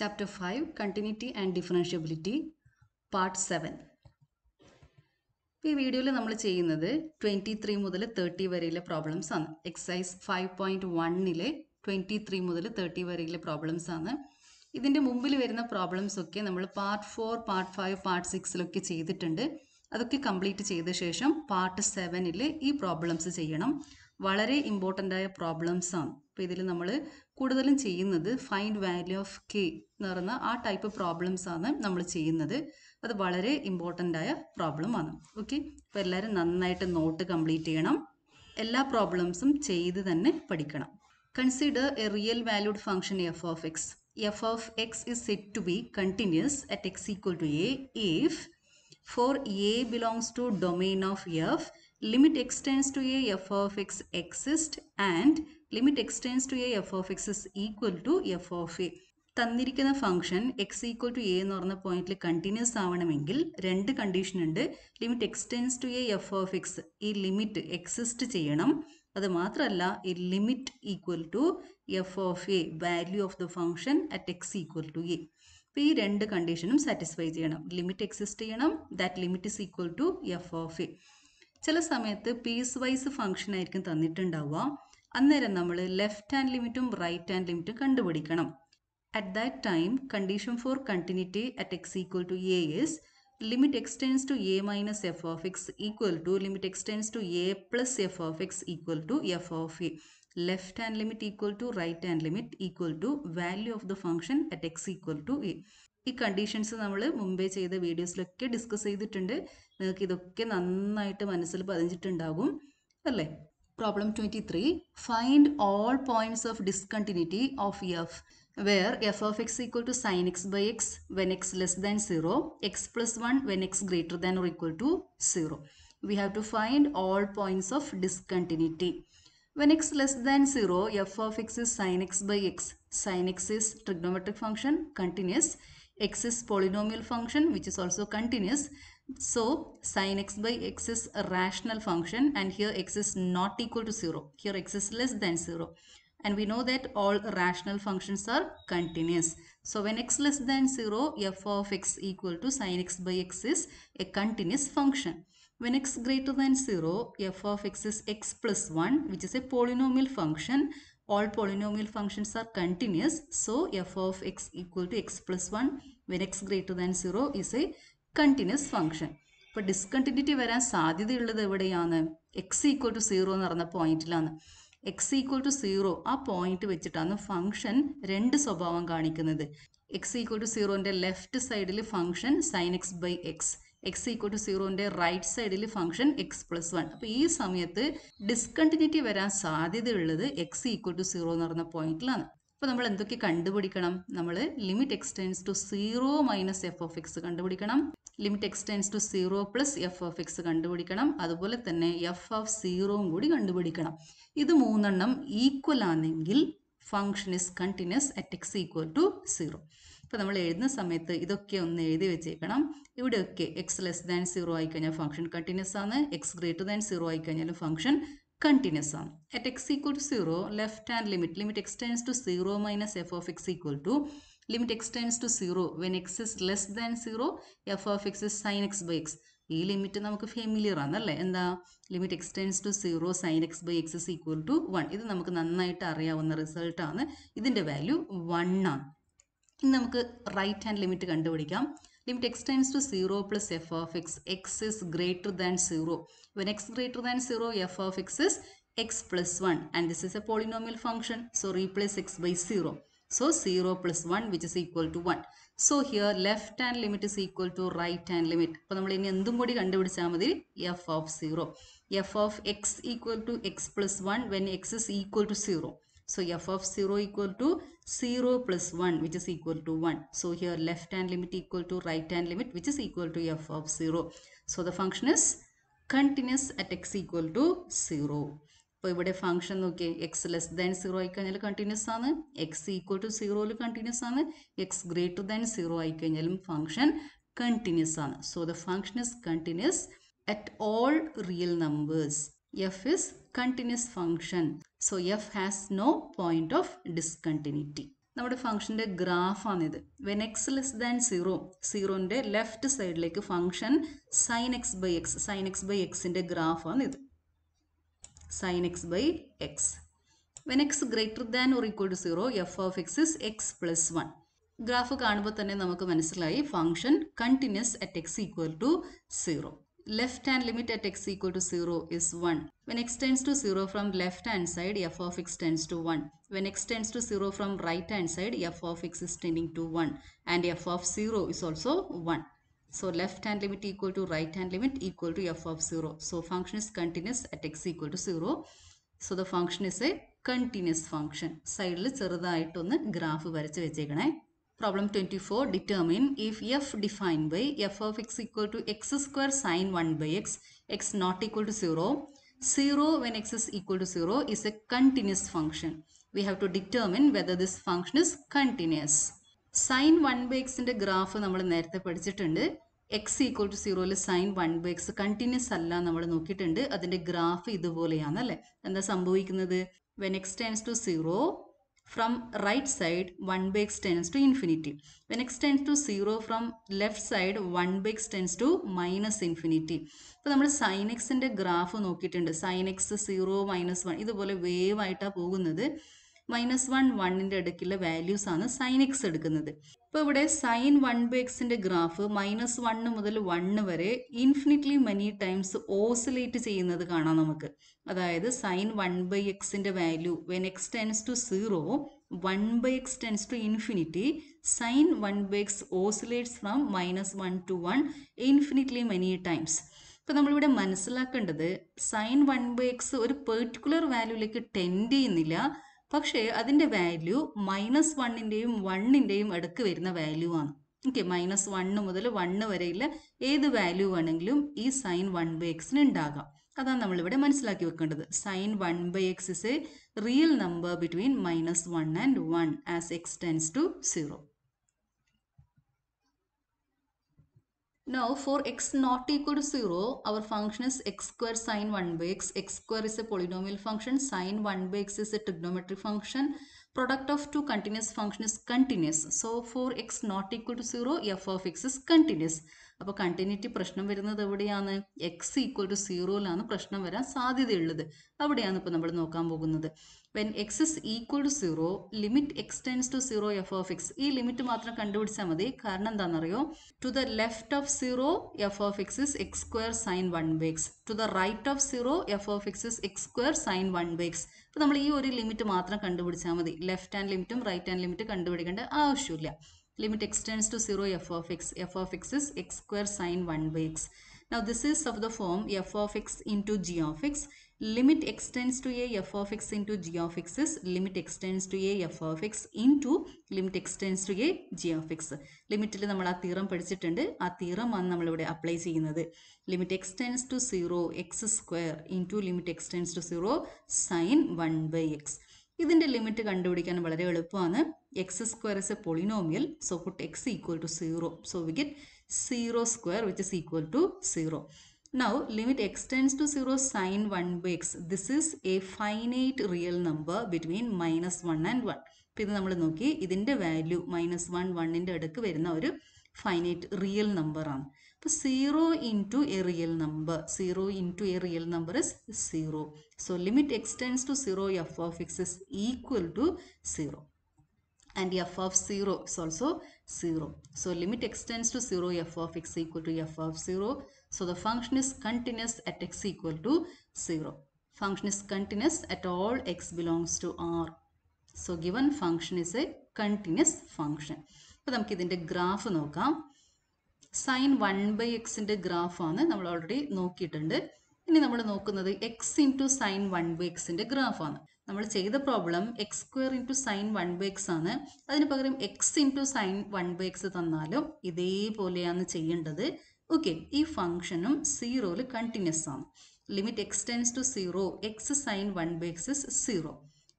Chapter 5 Continuity and differentiability part 7 ഈ വീഡിയോയിൽ നമ്മൾ ചെയ്യുന്നത് ട്വൻറ്റി ത്രീ മുതൽ തേർട്ടി വരെയുള്ള പ്രോബ്ലംസ് ആണ് എക്സൈസ് ഫൈവ് പോയിൻറ്റ് വണ്ണിലെ ട്വൻറ്റി ത്രീ മുതൽ തേർട്ടി വരെയുള്ള പ്രോബ്ലംസ് ആണ് ഇതിൻ്റെ മുമ്പിൽ വരുന്ന പ്രോബ്ലംസ് ഒക്കെ നമ്മൾ part four part five part സിക്സിലൊക്കെ ചെയ്തിട്ടുണ്ട് അതൊക്കെ കംപ്ലീറ്റ് ചെയ്ത ശേഷം പാർട്ട് സെവനിൽ ഈ പ്രോബ്ലംസ് ചെയ്യണം വളരെ ഇമ്പോർട്ടൻ്റ് ആയ പ്രോബ്ലംസ് ആണ് അപ്പോൾ ഇതിൽ നമ്മൾ കൂടുതലും ചെയ്യുന്നത് ഫൈൻഡ് വാല്യൂ ഓഫ് കെ എന്ന് പറയുന്ന ആ ടൈപ്പ് പ്രോബ്ലംസ് ആണ് നമ്മൾ ചെയ്യുന്നത് അത് വളരെ ഇമ്പോർട്ടൻ്റ് ആയ പ്രോബ്ലം ആണ് ഓക്കെ അപ്പോൾ എല്ലാവരും നന്നായിട്ട് നോട്ട് കംപ്ലീറ്റ് ചെയ്യണം എല്ലാ പ്രോബ്ലംസും ചെയ്ത് തന്നെ പഠിക്കണം consider a real valued function f of x f of x is set to be continuous at x equal to a if for a belongs to domain of f limit x tends to a f of x exist and limit x tends to a f of x is equal to f of a തന്നിരിക്കുന്ന function x equal to a എന്ന് പറഞ്ഞ പോയിന്റിൽ continuous ആവണമെങ്കിൽ രണ്ട് condition ഉണ്ട് limit x tends to a f of x ഈ limit exist ചെയ്യണം അത് മാത്രമല്ല ഈ limit equal to f of a value of the function at x equal to a അപ്പോൾ ഈ രണ്ട് കണ്ടീഷനും സാറ്റിസ്ഫൈ ചെയ്യണം ലിമിറ്റ് എക്സിസ്റ്റ് ചെയ്യണം that limit is equal to f of a ചില സമയത്ത് പീസ് വൈസ് ഫംഗ്ഷൻ ആയിരിക്കും തന്നിട്ടുണ്ടാവുക അന്നേരം നമ്മൾ ലെഫ്റ്റ് ഹാൻഡ് ലിമിറ്റും റൈറ്റ് ഹാൻഡ് ലിമിറ്റും കണ്ടുപിടിക്കണം at that time condition for continuity at x equal to a is limit x tends to a minus f of x equal to limit x tends to a plus f of x equal to f of a left hand limit equal to right hand limit equal to value of the function at x equal to a ഈ conditions നമ്മൾ മുമ്പേ ചെയ്ത വീഡിയോസിലൊക്കെ discuss ചെയ്തിട്ടുണ്ട് നിങ്ങൾക്ക് ഇതൊക്കെ നന്നായിട്ട് മനസ്സിൽ പതിഞ്ഞിട്ടുണ്ടാകും അല്ലേ Problem 23. Find all points of discontinuity of f where f of x equal to sin x by x when x less than 0, x plus 1 when x greater than or equal to 0. We have to find all points of discontinuity. When x less than 0, f of x is sin x by x. Sin x is trigonometric function, continuous. x is polynomial function which is also continuous. So sin x by x is a rational function and here x is not equal to 0. Here x is less than 0. And we know that all rational functions are continuous. So when x less than 0, f of x equal to sin x by x is a continuous function. When x greater than 0, f of x is x plus 1 which is a polynomial function all polynomial functions are continuous so f of x equal to x plus 1 when x greater than 0 is a continuous function ഇപ്പൊ discontinuity വരാൻ സാധ്യതയുള്ളത് എവിടെയാണ് x equal to zero എന്ന് പറഞ്ഞ പോയിന്റിലാണ് x equal to zero ആ point വെച്ചിട്ടാണ് function രണ്ട് സ്വഭാവം കാണിക്കുന്നത് എക്സ് ഈക്വൽ ടു സീറോന്റെ ലെഫ്റ്റ് സൈഡിൽ function sine x by x x equal to സീറോന്റെ റൈറ്റ് സൈഡിൽ ഫംഗ്ഷൻ എക്സ് പ്ലസ് വൺ അപ്പൊ ഈ സമയത്ത് ഡിസ്കണ്ടിന്യൂറ്റി വരാൻ സാധ്യതയുള്ളത് എക്സ് ഈക്വൽ ടു സീറോ എന്ന് പറഞ്ഞ പോയിന്റിലാണ് അപ്പോൾ നമ്മൾ എന്തൊക്കെ കണ്ടുപിടിക്കണം നമ്മൾ limit x tends to zero minus f of x കണ്ടുപിടിക്കണം limit x tends to zero plus f of x കണ്ടുപിടിക്കണം അതുപോലെ തന്നെ എഫ് ഓഫ് സീറോയും കൂടി കണ്ടുപിടിക്കണം ഇത് മൂന്നെണ്ണം ഈക്വൽ ആണെങ്കിൽ function is continuous at x equal to zero അപ്പോൾ നമ്മൾ എഴുതുന്ന സമയത്ത് ഇതൊക്കെ ഒന്ന് എഴുതി വെച്ചേക്കണം ഇവിടെയൊക്കെ എക്സ് ലെസ് ദാൻ സീറോ ആയിക്കഴിഞ്ഞാൽ ഫംഗ്ഷൻ കണ്ടിന്യൂസ് ആണ് എക്സ് ഗ്രേറ്റർ ദാൻ സീറോ ആയിക്കഴിഞ്ഞാലും ഫംഗ്ഷൻ കണ്ടിന്യൂസ് ആണ് at x equal to zero left hand limit limit x tends to zero minus f of x equal to limit x tends to zero when x is less than zero f of x is sign x by x ഈ limit നമുക്ക് familiar ആണല്ലേ എന്താ limit x tends to zero sine x by x is equal to one ഇത് നമുക്ക് നന്നായിട്ട് അറിയാവുന്ന റിസൾട്ടാണ് ഇതിൻ്റെ വാല്യൂ വൺ ആണ് ഇനി നമുക്ക് റൈറ്റ് ഹാൻഡ് ലിമിറ്റ് കണ്ടുപിടിക്കാം limit x tends to zero plus f of x x is greater than zero when x greater than zero f of x is x plus one and this is a polynomial function so replace x by zero so zero plus one which is equal to one so here left hand limit is equal to right hand limit അപ്പോൾ നമ്മൾ ഇനി എന്തും കൂടി കണ്ടുപിടിച്ചാൽ മതി f of zero f of x equal to x plus one when x is equal to zero So f of 0 equal to 0 plus 1 which is equal to 1. So here left hand limit equal to right hand limit which is equal to f of 0. So the function is continuous at x equal to 0. അപ്പോൾ ഇവിടെ function നോക്കി x less than zero ആയിക്കഴിഞ്ഞാൽ continuous ആണ് x equal to സീറോയിൽ continuous ആണ് x greater than zero ആയിക്കഴിഞ്ഞാലും function continuous ആണ് so the function is continuous at all real numbers f is continuous function. So f has no point of discontinuity നമ്മുടെ ഫംഗ്ഷൻ്റെ ഗ്രാഫാണിത് when x less than zero സീറോൻ്റെ left സൈഡിലേക്ക് function sine x by x sine x by എക്സിൻ്റെ ഗ്രാഫാണിത് sine x by X when x greater than or equal to zero f of x is x plus one graph കാണുമ്പോൾ തന്നെ നമുക്ക് മനസ്സിലായി function continuous at x equal to zero left hand limit at x equal to 0 is 1. When x tends to 0 from left hand side, f of x tends to 1. When x tends to 0 from right hand side, f of x is tending to 1. And f of 0 is also 1. So left hand limit equal to right hand limit equal to f of 0. So function is continuous at x equal to 0. So the function is a continuous function. Side ചെറുതായിട്ടൊന്ന് graph വരച്ച് വെച്ചേക്കണേ Problem 24. Determine if f defined by f of x equal to x square sine 1 by x, x not equal to 0. 0 when x is equal to 0 is a continuous function. We have to determine whether this function is continuous. Sine one by എക്സിൻ്റെ graph നമ്മൾ നേരത്തെ പഠിച്ചിട്ടുണ്ട് x equal to സീറോയിൽ sine one by x continuous അല്ല നമ്മൾ നോക്കിയിട്ടുണ്ട് അതിൻ്റെ graph ഇതുപോലെയാണ് അല്ലേ എന്താ സംഭവിക്കുന്നത് when x tends to zero from right side 1 by x tends to infinity. When x tends to 0 from left side 1 by x tends to minus infinity. അപ്പോൾ നമ്മൾ സൈൻ എക്സിൻ്റെ ഗ്രാഫ് നോക്കിയിട്ടുണ്ട് sine x zero minus one ഇതുപോലെ wave ആയിട്ടാണ് പോകുന്നത് minus one വണ്ണിൻ്റെ ഇടയ്ക്കുള്ള values ആണ് സൈൻ എക്സ് എടുക്കുന്നത് ഇപ്പോൾ ഇവിടെ സൈൻ വൺ ബൈ എക്സിൻ്റെ ഗ്രാഫ് മൈനസ് വണ്ണ് മുതൽ വണ്ണ് വരെ ഇൻഫിനിറ്റ്ലി മെനി ടൈംസ് ഓസിലേറ്റ് ചെയ്യുന്നത് കാണാം നമുക്ക് അതായത് സൈൻ വൺ ബൈ എക്സിൻ്റെ value when x tends to zero one by x tends to infinity sine one by x oscillates from minus one to one infinitely many times ഇപ്പോൾ നമ്മളിവിടെ മനസ്സിലാക്കേണ്ടത് sine one by x ഒരു particular വാല്യൂയിലേക്ക് tend ചെയ്യുന്നില്ല പക്ഷേ അതിൻ്റെ value minus വണ്ണിൻ്റെയും വണ്ണിൻ്റെയും ഇടക്ക് വരുന്ന വാല്യൂ ആണ് ഓക്കെ മൈനസ് വണ്ണ് മുതൽ വണ്ണ് വരെയുള്ള ഏത് വാല്യൂ വേണമെങ്കിലും ഈ സൈൻ വൺ ബൈ എക്സിന് ഉണ്ടാകാം അതാണ് നമ്മളിവിടെ മനസ്സിലാക്കി വെക്കേണ്ടത് sine one by x is a real number between minus one and one as x tends to zero Now for x not equal to 0, our function is x square sine 1 by x. x square is a polynomial function, sine 1 by x is a trigonometric function. Product of two continuous function is continuous. So for x not equal to 0, f of x is continuous. അപ്പോൾ continuity പ്രശ്നം വരുന്നത് എവിടെയാണ് x equal to സീറോയിലാണ് പ്രശ്നം വരാൻ സാധ്യതയുള്ളത് അവിടെയാണ് ഇപ്പോൾ നമ്മൾ നോക്കാൻ പോകുന്നത് when x is equal to zero limit x tends to zero f of x ഈ ലിമിറ്റ് മാത്രം കണ്ടുപിടിച്ചാൽ മതി കാരണം എന്താണെന്നറിയോ to the left of zero f of x is x square sine one by to the right of zero f of x is x square sine one by x അപ്പോൾ നമ്മൾ ഈ ഒരു ലിമിറ്റ് മാത്രം കണ്ടുപിടിച്ചാൽ മതി ലെഫ്റ്റ് ഹാൻഡ് ലിമിറ്റും right hand ലിമിറ്റും കണ്ടുപിടിക്കേണ്ട ആവശ്യമില്ല limit extends to 0 f of x f of x is x square sin 1 by x now this is of the form f of x into g of x limit extends to a f of x into g of x is limit extends to a f of x into limit extends to a g of x limit ile nammal aa theorem padichittunde aa theorem aanu nammal ivide apply cheynathu limit extends to 0 x square into limit extends to 0 sin 1 by x ഇതിൻ്റെ limit കണ്ടുപിടിക്കാൻ വളരെ എളുപ്പമാണ് x square is a polynomial so put x equal to zero so we get zero square which is equal to zero now limit x tends to zero sine one by x this is a finite real number between minus one and one അപ്പോൾ ഇത് നമ്മൾ നോക്കി ഇതിൻ്റെ value minus one വണ്ണിൻ്റെ അടുക്ക് വരുന്ന ഒരു finite real നമ്പറാണ് അപ്പോൾ zero into a real number zero into a real number is zero so limit x tends to zero f of x is equal to zero and f of 0 is also 0. So limit extends to 0 f of x equal to f of 0. So the function is continuous at x equal to 0. Function is continuous at all x belongs to R. So given function is a continuous function. അപ്പോൾ നമുക്കിതിൻ്റെ graph നോക്കാം sign one by എക്സിൻ്റെ ഗ്രാഫാണ് നമ്മൾ already നോക്കിയിട്ടുണ്ട് ഇനി നമ്മൾ നോക്കുന്നത് x into sine one by എക്സിൻ്റെ ഗ്രാഫാണ് നമ്മൾ ചെയ്ത problem x square into sine one by x ആണ് അതിന് പകരം x into sine one by x തന്നാലും ഇതേപോലെയാണ് ചെയ്യേണ്ടത് ഓക്കെ ഈ ഫംഗ്ഷനും സീറോയില് കണ്ടിന്യൂസ് ആണ് limit x tends to zero x sine one by x is zero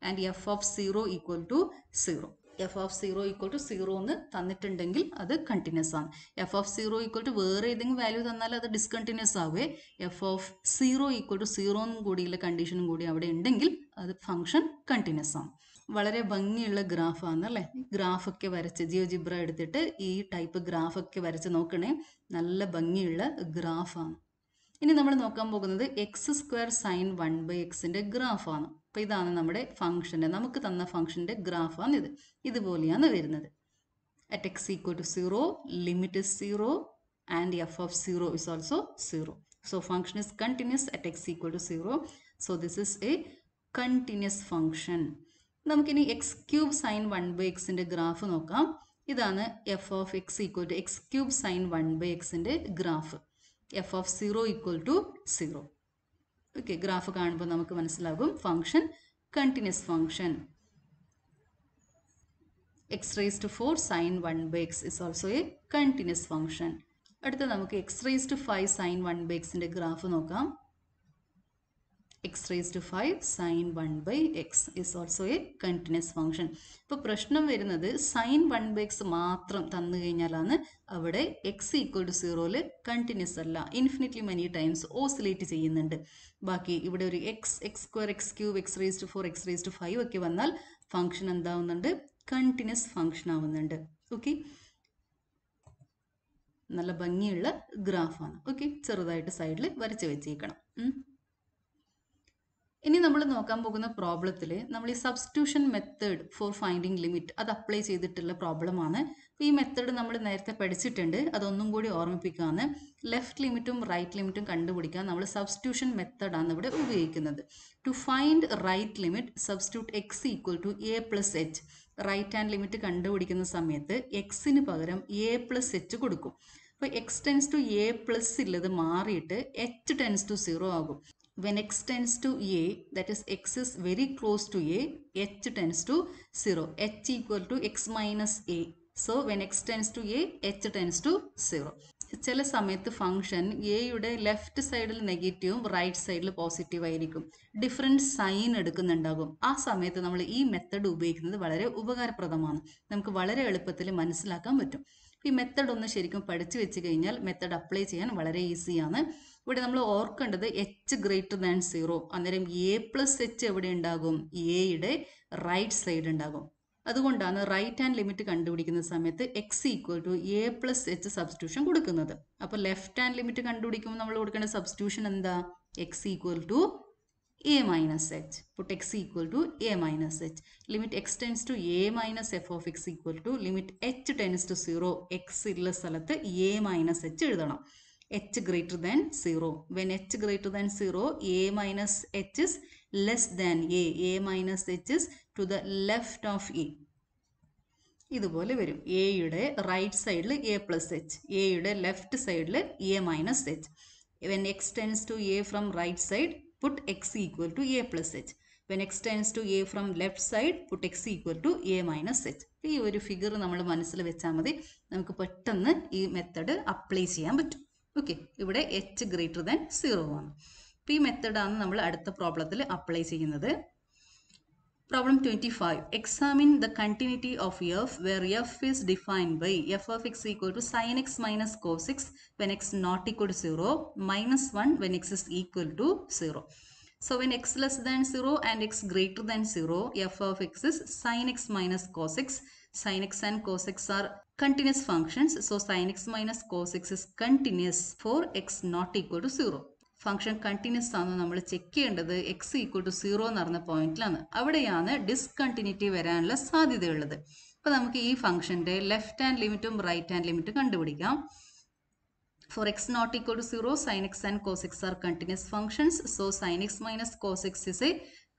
and f of zero equal to zero f of zero equal to zero എന്ന് തന്നിട്ടുണ്ടെങ്കിൽ അത് കണ്ടിന്യൂസ് ആണ് f of zero equal to വേറെ ഏതെങ്കിലും value തന്നാൽ അത് discontinuous ആവേ f of zero equal to zero എന്നും കൂടിയുള്ള കണ്ടീഷനും കൂടി അവിടെ ഉണ്ടെങ്കിൽ അത് ഫംഗ്ഷൻ കണ്ടിന്യൂസ് ആണ് വളരെ ഭംഗിയുള്ള ഗ്രാഫാണ് അല്ലേ ഗ്രാഫൊക്കെ വരച്ച് ജിയോ ജിബ്ര എടുത്തിട്ട് ഈ ടൈപ്പ് ഗ്രാഫൊക്കെ വരച്ച് നോക്കണേ നല്ല ഭംഗിയുള്ള ഗ്രാഫാണ് ഇനി നമ്മൾ നോക്കാൻ പോകുന്നത് x square sine one by എക്സിൻ്റെ ഗ്രാഫാണ് അപ്പൊ ഇതാണ് നമ്മുടെ ഫംഗ്ഷന്റെ നമുക്ക് തന്ന ഫംഗ്ഷൻ്റെ ഗ്രാഫാണ് ഇത് ഇതുപോലെയാണ് വരുന്നത് at x equal to zero limit is zero and f of zero is also zero so function is continuous at x equal to zero so this is a continuous function നമുക്കിനി x cube sine one by എക്സിന്റെ graph നോക്കാം ഇതാണ് f of x equal to x cube sine one by എക്സിന്റെ graph f of zero equal to zero okay graph കാണുമ്പോൾ നമുക്ക് മനസ്സിലാകും function continuous function X raise to four sine one by x is also a continuous function അടുത്ത നമുക്ക് x raise to five sine one by എക്സിൻ്റെ graph നോക്കാം x raise to five sine one by x is also a continuous function ഇപ്പോൾ പ്രശ്നം വരുന്നത് sign one by X മാത്രം തന്നു കഴിഞ്ഞാലാണ് അവിടെ എക്സ് ഈക്വൽ ടു സീറോയിൽ കണ്ടിന്യൂസ് അല്ല ഇൻഫിനിറ്റ്ലി മെനി ടൈംസ് ഓസിലേറ്റ് ചെയ്യുന്നുണ്ട് ബാക്കി ഇവിടെ ഒരു x x square x cube x raise to four x raise to five ഒക്കെ വന്നാൽ ഫംഗ്ഷൻ എന്താവുന്നുണ്ട് കണ്ടിന്യൂസ് ഫംഗ്ഷൻ ആവുന്നുണ്ട് ഓക്കെ നല്ല ഭംഗിയുള്ള ഗ്രാഫാണ് ഓക്കെ ചെറുതായിട്ട് സൈഡിൽ വരച്ച് വെച്ചേക്കണം ഇനി നമ്മൾ നോക്കാൻ പോകുന്ന പ്രോബ്ലത്തിൽ നമ്മൾ ഈ substitution method for finding limit അത് അപ്ലൈ ചെയ്തിട്ടുള്ള പ്രോബ്ലമാണ് ഈ മെത്തേഡ് നമ്മൾ നേരത്തെ പഠിച്ചിട്ടുണ്ട് അതൊന്നും കൂടി ഓർമ്മിപ്പിക്കാമെന്ന് ലെഫ്റ്റ് ലിമിറ്റും റൈറ്റ് ലിമിറ്റും കണ്ടുപിടിക്കാൻ നമ്മൾ സബ്സ്റ്റിറ്റ്യൂഷൻ മെത്തേഡാണ് ഇവിടെ ഉപയോഗിക്കുന്നത് to find right limit substitute x equal to a plus h right hand limit കണ്ടുപിടിക്കുന്ന സമയത്ത് എക്സിന് പകരം എ പ്ലസ് എച്ച് കൊടുക്കും അപ്പോൾ x tends to a plus ഉള്ളത് മാറിയിട്ട് എച്ച് ടെൻസ് ടു സീറോ ആകും when x tends to a that is x is very close to a h tends to 0 h equal to x minus a so when x tends to a h tends to 0 ചില സമയത്ത് function എയുടെ left സൈഡിൽ നെഗറ്റീവും right സൈഡിൽ positive ആയിരിക്കും different sign എടുക്കുന്നുണ്ടാകും ആ സമയത്ത് നമ്മൾ ഈ മെത്തേഡ് ഉപയോഗിക്കുന്നത് വളരെ ഉപകാരപ്രദമാണ് നമുക്ക് വളരെ എളുപ്പത്തിൽ മനസ്സിലാക്കാൻ പറ്റും ഈ മെത്തേഡ് ഒന്ന് ശരിക്കും പഠിച്ചു വെച്ച് കഴിഞ്ഞാൽ മെത്തേഡ് അപ്ലൈ ചെയ്യാൻ വളരെ ഈസിയാണ് ഇവിടെ നമ്മൾ ഓർക്കേണ്ടത് എച്ച് ഗ്രേറ്റർ ദാൻ സീറോ അന്നേരം എ പ്ലസ് എച്ച് എവിടെ ഉണ്ടാകും എയുടെ റൈറ്റ് സൈഡ് ഉണ്ടാകും അതുകൊണ്ടാണ് റൈറ്റ് ഹാൻഡ് ലിമിറ്റ് കണ്ടുപിടിക്കുന്ന സമയത്ത് x equal to a plus h substitution കൊടുക്കുന്നത് അപ്പോൾ ലെഫ്റ്റ് ഹാൻഡ് ലിമിറ്റ് കണ്ടുപിടിക്കുമ്പോൾ നമ്മൾ കൊടുക്കേണ്ട സബ്സ്റ്റിറ്റ്യൂഷൻ എന്താ x equal to a minus h put x equal to a minus h limit x tends to a minus f of x equal to limit h tends to zero x ഉള്ള സ്ഥലത്ത് a minus h എഴുതണം h greater than zero when h greater than zero a minus h is less than a a minus h is to the left of a. ഇതുപോലെ വരും എയുടെ right സൈഡിൽ A plus h എയുടെ left സൈഡിൽ a minus h when x tends to a from right side put x equal to a plus h when x tends to a from left side put x equal to a minus h ഈ ഒരു figure നമ്മൾ മനസ്സിൽ വെച്ചാൽ മതി നമുക്ക് പെട്ടെന്ന് ഈ method apply ചെയ്യാൻ പറ്റും ഓക്കെ ഇവിടെ എച്ച് ഗ്രേറ്റർ ദാൻ സീറോ ആണ് അപ്പോൾ ഈ മെത്തേഡാണ് നമ്മൾ അടുത്ത പ്രോബ്ലത്തിൽ അപ്ലൈ ചെയ്യുന്നത് problem twenty five examine the continuity of f where f is defined by f of x equal to sine x minus cos x when x not equal to zero minus one when x is equal to zero So when x less than 0 and x greater than 0, f of x is sin x minus cos x sin x and cos x are continuous functions. So sin x minus cos x is continuous for x not equal to 0. Function continuous ആണെന്ന് നമ്മൾ check ചെയ്യേണ്ടത് X equal to zero എന്ന് പറഞ്ഞ പോയിന്റിലാണ് അവിടെയാണ് discontinuity വരാനുള്ള സാധ്യതയുള്ളത് അപ്പോൾ നമുക്ക് ഈ ഫംഗ്ഷൻ്റെ ലെഫ്റ്റ് ഹാൻഡ് ലിമിറ്റും റൈറ്റ് ഹാൻഡ് ലിമിറ്റും കണ്ടുപിടിക്കാം for x not equal to 0 sin x and cos x are continuous functions so sin x minus cos x is a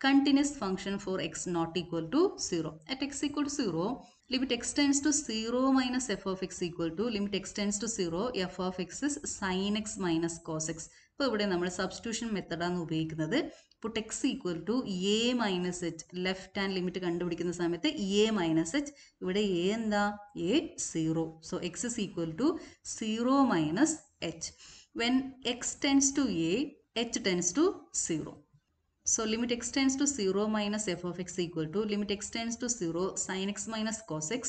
continuous function for x not equal to 0 at x equal to 0 limit x tends to zero minus f of x equal to limit x tends to zero f of x of x is sin x minus cos ഇവിടെ നമ്മൾ substitution മെത്തഡാണ് ഉപയോഗിക്കുന്നത് put x equal to a minus h left hand limit കണ്ടുപിടിക്കുന്ന സമയത്ത് a minus h ഇവിടെ a എന്താ a zero so x is equal to zero minus h when x tends to a h tends to zero So limit x tends to 0 minus f of x equal to limit x tends to 0 sin x minus cos x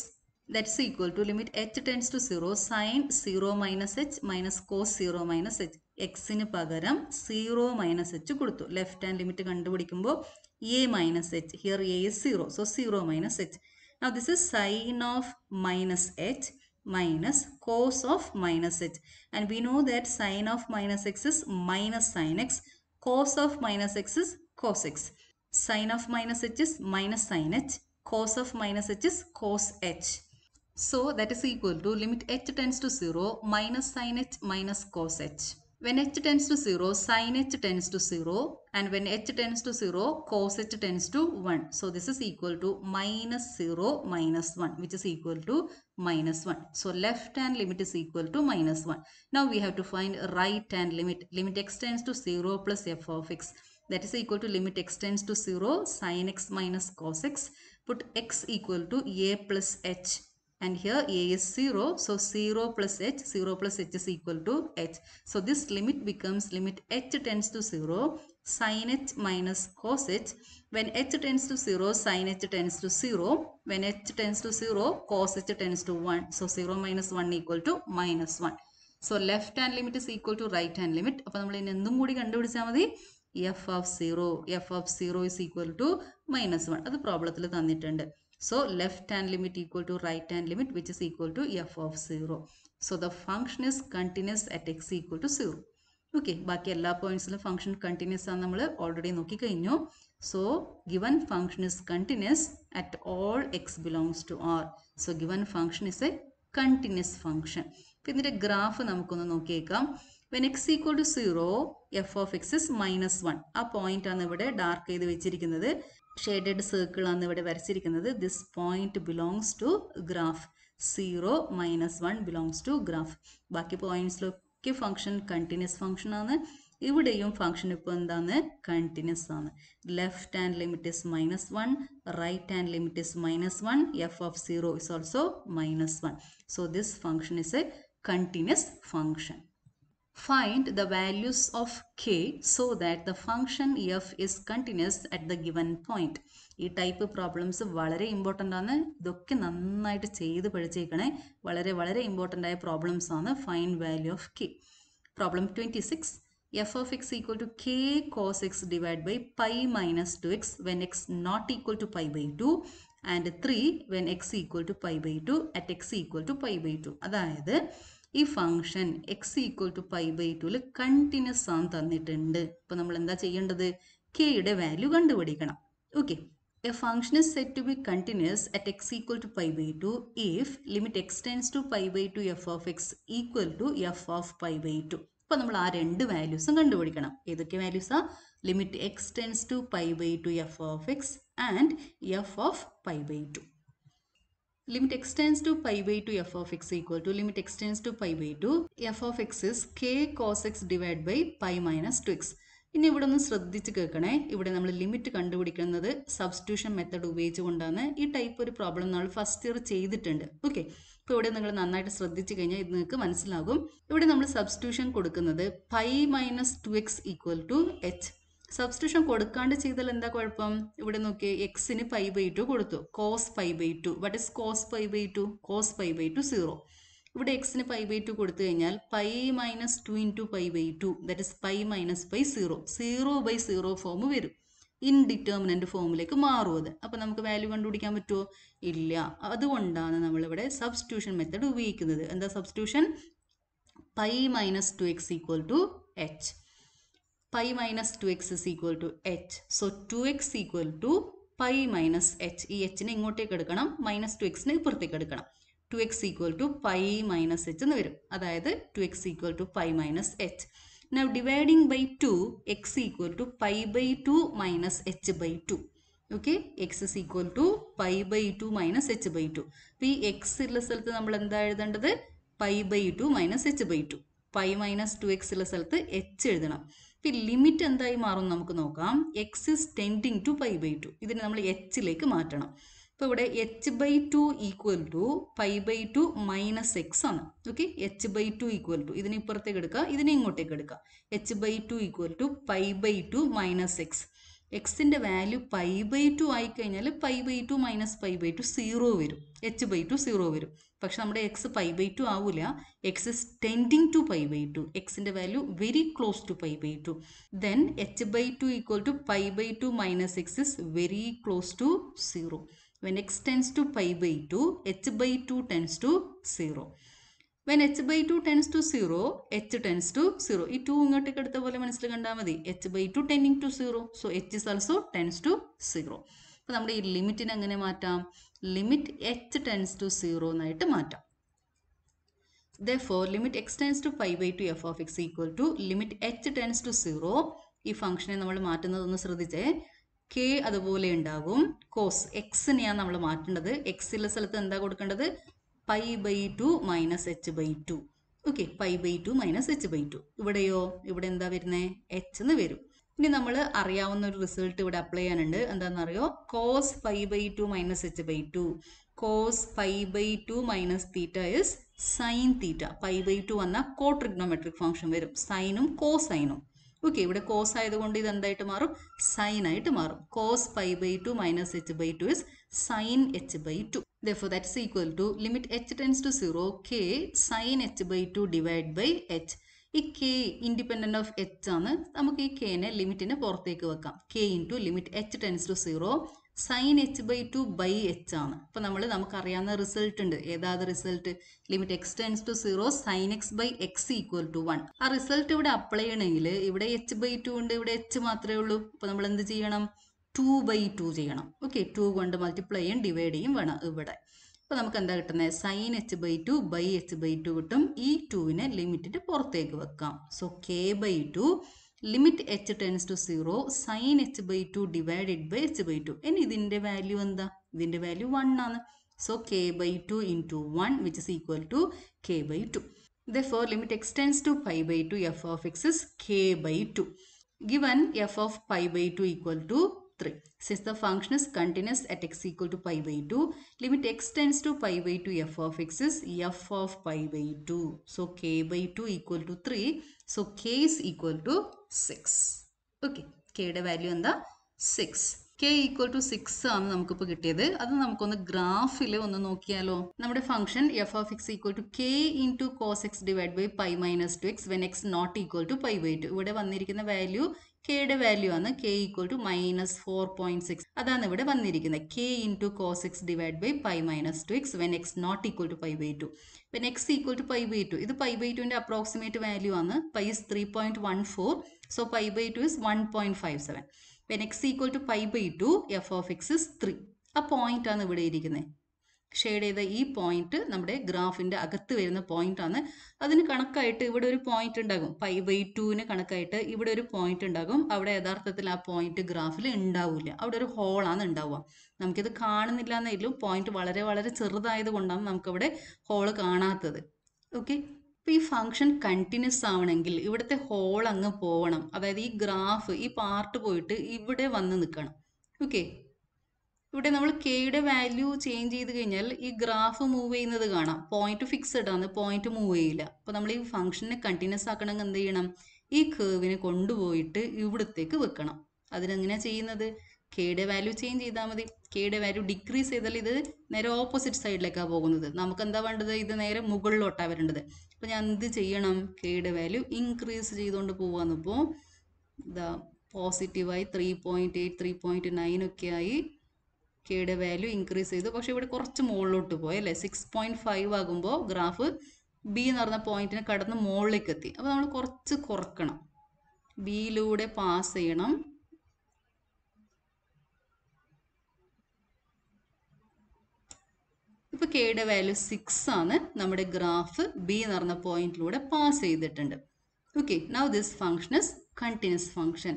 that's equal to limit h tends to 0 sin 0 minus h minus cos 0 minus h എക്സിന് പകരം zero minus h കൊടുത്തു left hand limit കണ്ടുപിടിക്കുമ്പോൾ a minus h here a is zero so zero minus h now this is sine of minus h minus cos of minus h and we know that sine of minus x is minus sine x cos of minus x is cos x. Sine of minus h is minus sine h. Cos of minus h is cos h. So that is equal to limit h tends to 0 minus sine h minus cos h. When h tends to 0, sine h tends to 0 and when h tends to 0, cos h tends to 1. So this is equal to minus 0 minus 1 which is equal to minus 1. So left hand limit is equal to minus 1. Now we have to find right hand limit. Limit x tends to 0 plus f of x that is equal to limit x tends to 0 sin x minus cos x put x equal to a plus h and here a is 0 so 0 plus h 0 plus h is equal to h so this limit becomes limit h tends to 0 sin h minus cos h when h tends to 0 sin h tends to 0 when h tends to 0 cos h tends to 1 so 0 minus 1 equal to minus so left hand limit is equal to right hand limit. അപ്പോൾ നമ്മൾ ഇനി എന്തും കൂടി കണ്ടുപിടിച്ചാൽ f of zero f of zero is equal to minus one അത് പ്രോബ്ലത്തിൽ തന്നിട്ടുണ്ട് so left hand limit equal to right hand limit which is equal to f of zero so the function is continuous at x equal to zero okay ബാക്കി എല്ലാ പോയിന്റ്സിലും function continuous ആണ് നമ്മൾ already നോക്കിക്കഴിഞ്ഞു so given function is continuous at all x belongs to R so given function is a continuous function ഇതിന്റെ ഇതിൻ്റെ graph നമുക്കൊന്ന് നോക്കിയേക്കാം when x equal to zero f of x is minus one ആ point ആണ് ഇവിടെ dark ചെയ്ത് വെച്ചിരിക്കുന്നത് shaded circle ആണ് ഇവിടെ വരച്ചിരിക്കുന്നത് this point belongs to graph zero minus one belongs to graph ബാക്കി പോയിന്റ്സിലൊക്കെ ഫംഗ്ഷൻ കണ്ടിന്യൂസ് ഫംഗ്ഷൻ ആണ് ഇവിടെയും ഫംഗ്ഷൻ ഇപ്പോൾ എന്താണ് കണ്ടിന്യൂസ് ആണ് left hand limit is minus one right hand limit is minus one f of zero is also minus one so this function is a continuous function Find the values of k so that the function f is continuous at the given point. ഈ type problems വളരെ important ആണ് ഇതൊക്കെ നന്നായിട്ട് ചെയ്ത് പഠിച്ചേക്കണേ വളരെ വളരെ important ആയ problems ആണ് find value of k problem twenty six f of x equal to k cos x divide by pi minus two x when x not equal to pi by two and three when x equal to pi by two at x equal to pi by two അതായത് ഈ function x equal to pi by ടുവിൽ continuous ആണ് തന്നിട്ടുണ്ട് അപ്പോൾ നമ്മൾ എന്താ ചെയ്യേണ്ടത് കെയുടെ വാല്യൂ കണ്ടുപിടിക്കണം okay A function is set to be continuous at x equal to pi by two if limit x tends to pi by two f of x equal to f of pi by two അപ്പോൾ നമ്മൾ ആ രണ്ട് വാല്യൂസും കണ്ടുപിടിക്കണം ഏതൊക്കെ വാല്യൂസാ limit x tends to pi by two f of x and f of pi by two limit extends to pi by 2 f of x equal to limit extends to pi by 2 f of x is k cos x divided by pi minus 2x ഇനി ഇവിടെ ഒന്ന് ശ്രദ്ധിച്ച് കേൾക്കണേ ഇവിടെ നമ്മൾ limit കണ്ടുപിടിക്കുന്നത് substitution method ഉപയോഗിച്ചുകൊണ്ടാണ് ഈ ടൈപ്പ് ഒരു പ്രോബ്ലം നമ്മൾ ഫസ്റ്റ് ഇയർ ചെയ്തിട്ടുണ്ട് ഓക്കെ അപ്പോൾ ഇവിടെ നിങ്ങൾ നന്നായിട്ട് ശ്രദ്ധിച്ചു കഴിഞ്ഞാൽ ഇത് നിങ്ങൾക്ക് മനസ്സിലാകും ഇവിടെ നമ്മൾ സബ്സ്റ്റിറ്റ്യൂഷൻ കൊടുക്കുന്നത് pi minus two x equal to h substitution കൊടുക്കാണ്ട് ചെയ്താൽ എന്താ കുഴപ്പം ഇവിടെ നോക്കി എക്സിന് ഫൈവ് ബൈ ടു കൊടുത്തു cos five by two what is cos five by two cos five by two zero ഇവിടെ എക്സിന് ഫൈവ് ബൈ ടു കൊടുത്തു കഴിഞ്ഞാൽ pi minus two into five by two that is pi minus pi zero zero by zero form വരും indeterminate ഫോമിലേക്ക് മാറും അത് അപ്പോൾ നമുക്ക് വാല്യൂ കണ്ടുപിടിക്കാൻ പറ്റുമോ ഇല്ല അതുകൊണ്ടാണ് നമ്മളിവിടെ സബ്സ്റ്റിറ്റ്യൂഷൻ മെത്തേഡ് ഉപയോഗിക്കുന്നത് എന്താ substitution pi minus two x equal to h pi minus 2x is equal to h. So 2x equal to pi minus h. ഈ എച്ചിനെ ഇങ്ങോട്ടേക്ക് എടുക്കണം മൈനസ് ടു എക്സിനെ ഇപ്പുറത്തേക്ക് എടുക്കണം two x equal to pi minus h എന്ന് വരും അതായത് two x equal to pi minus h now dividing by two x equal to pi by two minus h by two okay x is equal to pi by two minus h by two അപ്പോൾ ഈ x ഉള്ള സ്ഥലത്ത് നമ്മൾ എന്താ എഴുതേണ്ടത് pi by two minus h by two pi minus two x ഉള്ള സ്ഥലത്ത് h എഴുതണം ലിമിറ്റ് എന്തായി മാറും നമുക്ക് നോക്കാം x is tending to pi by two ഇതിനെ നമ്മൾ എച്ചിലേക്ക് മാറ്റണം അപ്പൊ ഇവിടെ h by two equal to pi by two minus x ആണ് okay h by two equal to ഇതിന് ഇപ്പുറത്തേക്ക് എടുക്കുക ഇതിനെ ഇങ്ങോട്ടേക്ക് എടുക്കുക h by two equal to pi by two minus x എക്സിന്റെ വാല്യൂ പൈ ബൈ ടു ആയിക്കഴിഞ്ഞാൽ pi by two minus pi by two zero വരും എച്ച് ബൈ ടു സീറോ വരും പക്ഷെ നമ്മുടെ എക്സ് പൈ ബൈ ടു ആവില്ല x is tending to pi by two എക്സിൻ്റെ value very close to pi by two then h by two equal to pi by two minus x is very close to zero when x tends to pi by two h by two tends to zero when h by two tends to zero h tends to zero ഈ two ഇങ്ങോട്ടേക്ക് എടുത്ത പോലെ മനസ്സിൽ കണ്ടാൽ മതി h by two tending to zero so h is also tends to zero അപ്പോൾ നമ്മുടെ ഈ ലിമിറ്റിനെ എങ്ങനെ മാറ്റാം limit h tends to zero എന്നായിട്ട് മാറ്റാം for limit x tends to five by two f of x equal to limit h tends to zero ഈ ഫംഗ്ഷനെ നമ്മൾ മാറ്റുന്നതൊന്ന് ശ്രദ്ധിച്ചേ കെ അതുപോലെ ഉണ്ടാകും കോസ് എക്സിനെയാണ് നമ്മൾ മാറ്റേണ്ടത് എക്സിലെ സ്ഥലത്ത് എന്താ കൊടുക്കേണ്ടത് pi by two minus h by two okay pi by two minus h by two ഇവിടെയോ ഇവിടെ എന്താ വരുന്നത് എച്ച് എന്ന് വരും ഇനി നമ്മൾ അറിയാവുന്ന ഒരു റിസൾട്ട് ഇവിടെ അപ്ലൈ ചെയ്യാനുണ്ട് എന്താണെന്നറിയോ cos five by two minus h by two cos five by two minus theta is sine theta five by two വന്ന കോ ട്രിഗ്നോമെട്രിക് ഫംഗ്ഷൻ വരും സൈനും കോസൈനും ഓക്കെ ഇവിടെ കോസ് ആയതുകൊണ്ട് ഇത് എന്തായിട്ട് മാറും സൈനായിട്ട് മാറും cos five by two minus h by two is sine h by two therefore that equal to limit h tends to zero k sine h by two divide by h ഈ k independent of h ആണ് നമുക്ക് ഈ കെനെ ലിമിറ്റിന് പുറത്തേക്ക് വെക്കാം k to limit h tends to zero sine h by two by h ആണ് അപ്പോൾ നമ്മൾ നമുക്കറിയാവുന്ന റിസൾട്ട് ഉണ്ട് ഏതാത് result limit x tends to zero sine x by x equal to one ആ റിസൾട്ട് ഇവിടെ അപ്ലൈ ചെയ്യണമെങ്കിൽ ഇവിടെ എച്ച് ബൈ ടു ഉണ്ട് ഇവിടെ എച്ച് മാത്രമേ ഉള്ളൂ അപ്പോൾ നമ്മൾ എന്ത് ചെയ്യണം ടു ബൈ ടു ചെയ്യണം ഓക്കെ ടു കൊണ്ട് മൾട്ടിപ്ലൈ ചെയ്യും ഡിവൈഡ് ചെയ്യും വേണം ഇവിടെ അപ്പോൾ നമുക്ക് എന്താ കിട്ടുന്നത് sine h by two by h by two കിട്ടും ഈ ടുവിനെ ലിമിറ്റിൻ്റെ പുറത്തേക്ക് വെക്കാം so k by two limit h tends to zero sine h by two divided by h by two ഇനി ഇതിൻ്റെ വാല്യൂ എന്താ ഇതിൻ്റെ വാല്യൂ വൺ ആണ് so k by two into one which is equal to k by to therefore limit x tends to five by two f of x is k by two given f of five by two equal to 3. Since the function is continuous at x equal to pi by 2, limit x tends to pi by 2 f of x is f of pi by 2. So k by 2 equal to 3. So k is equal to 6. Okay. k കെയുടെ value എന്താ 6. k equal to six ആണ് നമുക്കിപ്പോൾ കിട്ടിയത് അത് നമുക്കൊന്ന് ഗ്രാഫിൽ ഒന്ന് നോക്കിയാലോ നമ്മുടെ function f of x equal to k into cos x divide by pi minus two x when x not equal to pi ഇവിടെ വന്നിരിക്കുന്ന വാല്യൂ കെയുടെ വാല്യൂ ആണ് k equal to minus four point six അതാണ് ഇവിടെ വന്നിരിക്കുന്നത് k into cos x divide by pi minus two x when x not equal to pi by two when x equal to pi by two ഇത് pi by ടുവിൻ്റെ approximate value ആണ് pi is three point one four so pi by two is one point five seven when x equal to pi by two f of x is three ആ point ആണ് ഇവിടെ ഇരിക്കുന്നത് shade ചെയ്ത ഈ point നമ്മുടെ ഗ്രാഫിന്റെ അകത്ത് വരുന്ന പോയിന്റ് ആണ് അതിന് കണക്കായിട്ട് ഇവിടെ ഒരു പോയിന്റ് ഉണ്ടാകും പൈ ബൈ ടുവിന് കണക്കായിട്ട് ഇവിടെ ഒരു പോയിന്റ് ഉണ്ടാകും അവിടെ യഥാർത്ഥത്തിൽ ആ പോയിന്റ് ഗ്രാഫിൽ ഉണ്ടാവില്ല അവിടെ ഒരു ഹോളാണ് ഉണ്ടാവുക നമുക്കിത് കാണുന്നില്ല എന്നായാലും പോയിന്റ് വളരെ വളരെ ചെറുതായത് കൊണ്ടാണ് നമുക്കവിടെ ഹോള് കാണാത്തത് ഓക്കെ അപ്പോൾ ഈ ഫംഗ്ഷൻ കണ്ടിന്യൂസ് ആവണമെങ്കിൽ ഇവിടുത്തെ ഹോൾ അങ്ങ് പോകണം അതായത് ഈ ഗ്രാഫ് ഈ പാർട്ട് പോയിട്ട് ഇവിടെ വന്ന് നിൽക്കണം ഓക്കെ ഇവിടെ നമ്മൾ കെയുടെ വാല്യൂ ചേഞ്ച് ചെയ്ത് കഴിഞ്ഞാൽ ഈ ഗ്രാഫ് മൂവ് ചെയ്യുന്നത് കാണാം പോയിന്റ് ഫിക്സഡ് ആണ് പോയിന്റ് മൂവ് ചെയ്യില്ല അപ്പോൾ നമ്മൾ ഈ ഫംഗ്ഷനെ കണ്ടിന്യൂസ് ആക്കണമെങ്കിൽ എന്ത് ചെയ്യണം ഈ കേവിനെ കൊണ്ടുപോയിട്ട് ഇവിടത്തേക്ക് വെക്കണം അതിനെങ്ങനെയാണ് ചെയ്യുന്നത് കെയുടെ വാല്യൂ ചേഞ്ച് ചെയ്താൽ മതി കെയുടെ വാല്യൂ ഡിക്രീസ് ചെയ്താൽ ഇത് നേരെ ഓപ്പോസിറ്റ് സൈഡിലേക്കാണ് പോകുന്നത് നമുക്ക് എന്താ വേണ്ടത് ഇത് നേരെ മുകളിലോട്ടാണ് വരേണ്ടത് അപ്പോൾ ഞാൻ എന്ത് ചെയ്യണം കെയുടെ വാല്യൂ ഇൻക്രീസ് ചെയ്തുകൊണ്ട് പോകാമെന്നിപ്പോൾ ഇതാ പോസിറ്റീവായി three point eight three point nine ഒക്കെ ആയി കെയുടെ വാല്യൂ ഇൻക്രീസ് ചെയ്തു പക്ഷെ ഇവിടെ കുറച്ച് മുകളിലോട്ട് പോയി അല്ലേ സിക്സ് പോയിന്റ് ഫൈവ് ആകുമ്പോൾ ഗ്രാഫ് ബി എന്ന് പറഞ്ഞ പോയിന്റിനെ കടന്ന് മുകളിലേക്ക് എത്തി അപ്പോൾ നമ്മൾ കുറച്ച് കുറക്കണം ബിയിലൂടെ പാസ് ചെയ്യണം ഇപ്പോൾ കെയുടെ വാല്യൂ സിക്സ് ആണ് നമ്മുടെ ഗ്രാഫ് ബി എന്ന് പറഞ്ഞ പോയിന്റിലൂടെ പാസ് ചെയ്തിട്ടുണ്ട് okay now this function is continuous function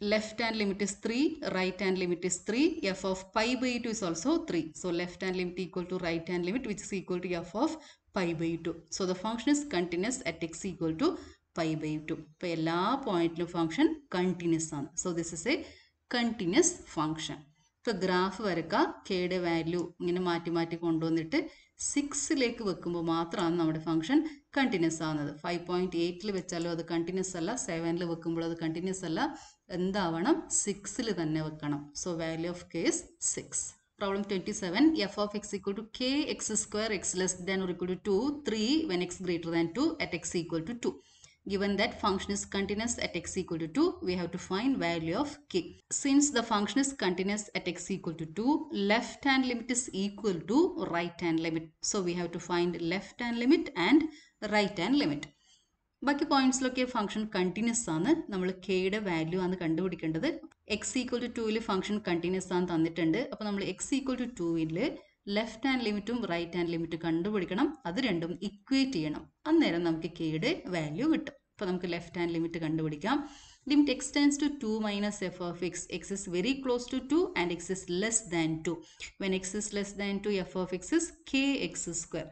left hand limit is 3, right hand limit is 3, f of pi by 2 is also 3. So left hand limit equal to right hand limit which is equal to f of pi by 2. So the function is continuous at x equal to pi by 2. ഇപ്പോൾ എല്ലാ പോയിന്റിലും function continuous ആണ് so this is a continuous function ഇപ്പോൾ graph വരക്കുക കെയുടെ value ഇങ്ങനെ മാറ്റി മാറ്റി കൊണ്ടുവന്നിട്ട് സിക്സിലേക്ക് വെക്കുമ്പോൾ മാത്രമാണ് നമ്മുടെ ഫംഗ്ഷൻ കണ്ടിന്യൂസ് ആവുന്നത് ഫൈവ് പോയിൻറ്റ് എയ്റ്റിൽ വെച്ചാലും അത് കണ്ടിന്യൂസ് അല്ല സെവനിൽ വെക്കുമ്പോൾ അത് കണ്ടിന്യൂസ് അല്ല എന്താവണം six തന്നെ വെക്കണം so value of k is six problem twenty seven f of x equal to k x square x less than or equal to two three when x greater than two at x equal to Given that function is continuous at x equal to 2, we have to find value of k. Since the function is continuous at x equal to 2, left hand limit is equal to right hand limit. So we have to find left hand limit and right hand limit. ബാക്കി പോയിന്റ്സിലൊക്കെ function continuous ആണ് നമ്മൾ കെയുടെ value ആണ് കണ്ടുപിടിക്കേണ്ടത് x equal to ടൂവിൽ function continuous ആണ് തന്നിട്ടുണ്ട് അപ്പോൾ നമ്മൾ എക്സ് ഈക്വൽ ടു ടൂവിൽ ലെഫ്റ്റ് ഹാൻഡ് ലിമിറ്റും റൈറ്റ് ഹാൻഡ് ലിമിറ്റും കണ്ടുപിടിക്കണം അത് രണ്ടും ഇക്വേറ്റ് ചെയ്യണം അന്നേരം നമുക്ക് കെയുടെ വാല്യൂ കിട്ടും അപ്പോൾ നമുക്ക് ലെഫ്റ്റ് ഹാൻഡ് ലിമിറ്റ് കണ്ടുപിടിക്കാം limit x tends to two minus f of x x is very close to two and x is less than two when x is less than two f of x is k x square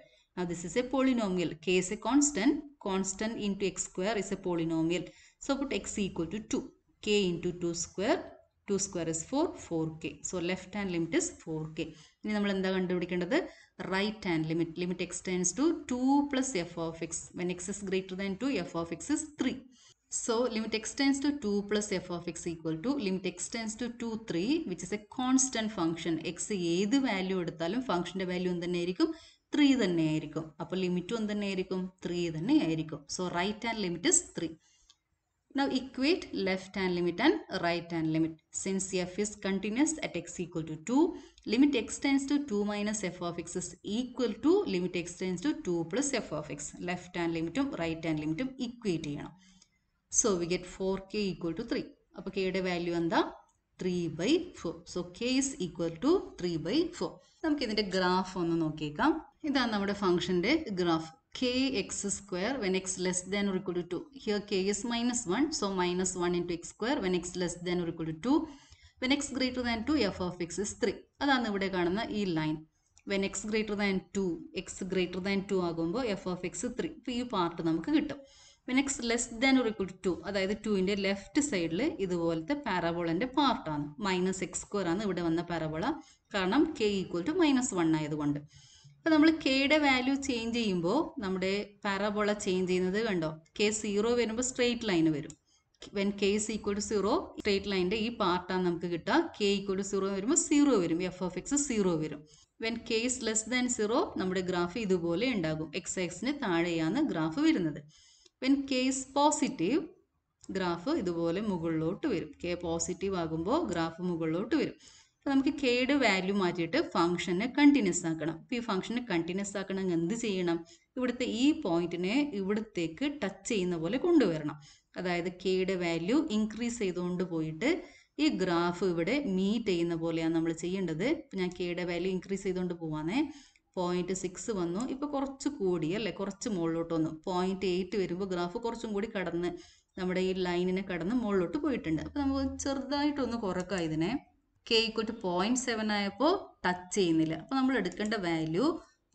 this is a polynomial k is a constant constant into x square is a polynomial. So put x equal to 2. k into 2 square. 2 square is 4, 4k. So left hand limit is 4k. ഇനി നമ്മൾ എന്താ കണ്ടുപിടിക്കേണ്ടത് right hand limit limit x tends to two plus f of x when x is greater than two f of x is three so limit x tends to two plus f of x equal to limit x tends to two three which is a constant function x ഏത് value എടുത്താലും ഫംഗ്ഷൻ്റെ value എന്ത് തന്നെയായിരിക്കും three തന്നെയായിരിക്കും അപ്പോൾ ലിമിറ്റും എന്ത് തന്നെയായിരിക്കും ത്രീ തന്നെയായിരിക്കും so right hand limit is three Now equate left hand limit and right hand limit. Since f is continuous at x equal to 2, limit x tends to 2 minus f of x is equal to limit x tends to 2 plus f of x. Left hand limit um, right hand limit um, equate. So we get 4k equal to 3. അപ്പോൾ കെയുടെ value എന്താ three by four so k is equal to three by four നമുക്കിതിൻ്റെ graph ഒന്ന് നോക്കിയേക്കാം ഇതാണ് നമ്മുടെ ഫംഗ്ഷൻ്റെ graph k x square when x less than or equal to here k is minus one so minus one into x square when x less than or equal to when x greater than two f of x is three അതാണ് ഇവിടെ കാണുന്ന ഈ line when x greater than two X greater than two ആകുമ്പോൾ f of x three ഇപ്പോൾ ഈ part നമുക്ക് കിട്ടും next less than or equal to അതായത് ടുവിൻ്റെ ലെഫ്റ്റ് സൈഡിൽ ഇതുപോലത്തെ പാരബോളിൻ്റെ പാർട്ടാണ് മൈനസ് എക്സ് സ്ക്വയർ ആണ് ഇവിടെ വന്ന പാരബോള കാരണം k equal to minus one ആയതുകൊണ്ട് അപ്പോൾ നമ്മൾ കെയുടെ വാല്യൂ ചേഞ്ച് ചെയ്യുമ്പോൾ നമ്മുടെ പാരബോള ചേഞ്ച് ചെയ്യുന്നത് കണ്ടോ കെ സീറോ വരുമ്പോൾ സ്ട്രെയിറ്റ് ലൈൻ വരും when k is equal to zero straight ലൈൻ്റെ ഈ പാർട്ടാണ് നമുക്ക് കിട്ടുക കെ ഈക്വൽ ടു സീറോ വരുമ്പോൾ സീറോ വരും എഫ് ഓഫ് എക്സ് സീറോ വരും when k is less than zero നമ്മുടെ ഗ്രാഫ് ഇതുപോലെ ഉണ്ടാകും എക്സ് എക്സിന് താഴെയാണ് ഗ്രാഫ് വരുന്നത് when k is positive graph ഇതുപോലെ മുകളിലോട്ട് വരും കെ പോസിറ്റീവ് ആകുമ്പോൾ ഗ്രാഫ് മുകളിലോട്ട് വരും അപ്പോൾ നമുക്ക് കെയുടെ വാല്യൂ മാറ്റിയിട്ട് ഫംഗ്ഷനെ കണ്ടിന്യൂസ് ആക്കണം അപ്പോൾ ഈ ഫംഗ്ഷനെ കണ്ടിന്യൂസ് ആക്കണമെങ്കിൽ എന്ത് ചെയ്യണം ഇവിടുത്തെ ഈ പോയിന്റിനെ ഇവിടത്തേക്ക് ടച്ച് ചെയ്യുന്ന പോലെ കൊണ്ടുവരണം അതായത് കെയുടെ വാല്യൂ ഇൻക്രീസ് ചെയ്തുകൊണ്ട് പോയിട്ട് ഈ ഗ്രാഫ് ഇവിടെ മീറ്റ് ചെയ്യുന്ന പോലെയാണ് നമ്മൾ ചെയ്യേണ്ടത് ഞാൻ കെയുടെ വാല്യൂ ഇൻക്രീസ് ചെയ്തുകൊണ്ട് പോവാന്നേ പോയിന്റ് സിക്സ് വന്നു ഇപ്പൊ കുറച്ച് കൂടി അല്ലേ കുറച്ച് മുകളിലോട്ട് വന്നു പോയിന്റ് എയ്റ്റ് വരുമ്പോൾ ഗ്രാഫ് കുറച്ചും കൂടി കടന്ന് നമ്മുടെ ഈ ലൈനിനെ കടന്ന് മുകളിലോട്ട് പോയിട്ടുണ്ട് അപ്പോൾ നമുക്ക് ചെറുതായിട്ടൊന്ന് കുറക്കാം ഇതിനെ കെ ഇക്വറ്റ് പോയിൻറ്റ് സെവൻ ആയപ്പോൾ ടച്ച് ചെയ്യുന്നില്ല അപ്പോൾ നമ്മൾ എടുക്കേണ്ട value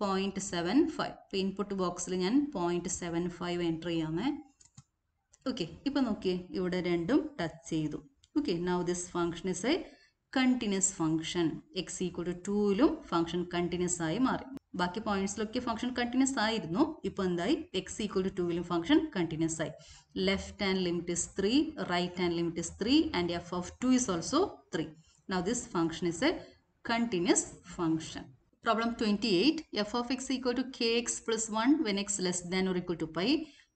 point seven five input ബോക്സിൽ ഞാൻ പോയിന്റ് സെവൻ ഫൈവ് എൻറ്റർ ചെയ്യാമേ ഓക്കെ ഇപ്പൊ നോക്കിയേ ഇവിടെ രണ്ടും ടച്ച് ചെയ്തു okay now this function is a continuous function x equal to ടൂവിലും ഫംഗ്ഷൻ കണ്ടിന്യൂസ് ആയി മാറി ബാക്കി പോയിന്റ്സിലൊക്കെ ഫംഗ്ഷൻ കണ്ടിന്യൂസ് ആയിരുന്നു ഇപ്പൊ എന്തായി എക്സ് ഈക്വൽ ടു ടൂവിലും ഫംഗ്ഷൻ കണ്ടിന്യൂസ് ആയി left hand limit is three right hand limit is three and f of two is also three now this function is a continuous function problem twenty eight f of x equal to k x plus one when x less than or equal to pi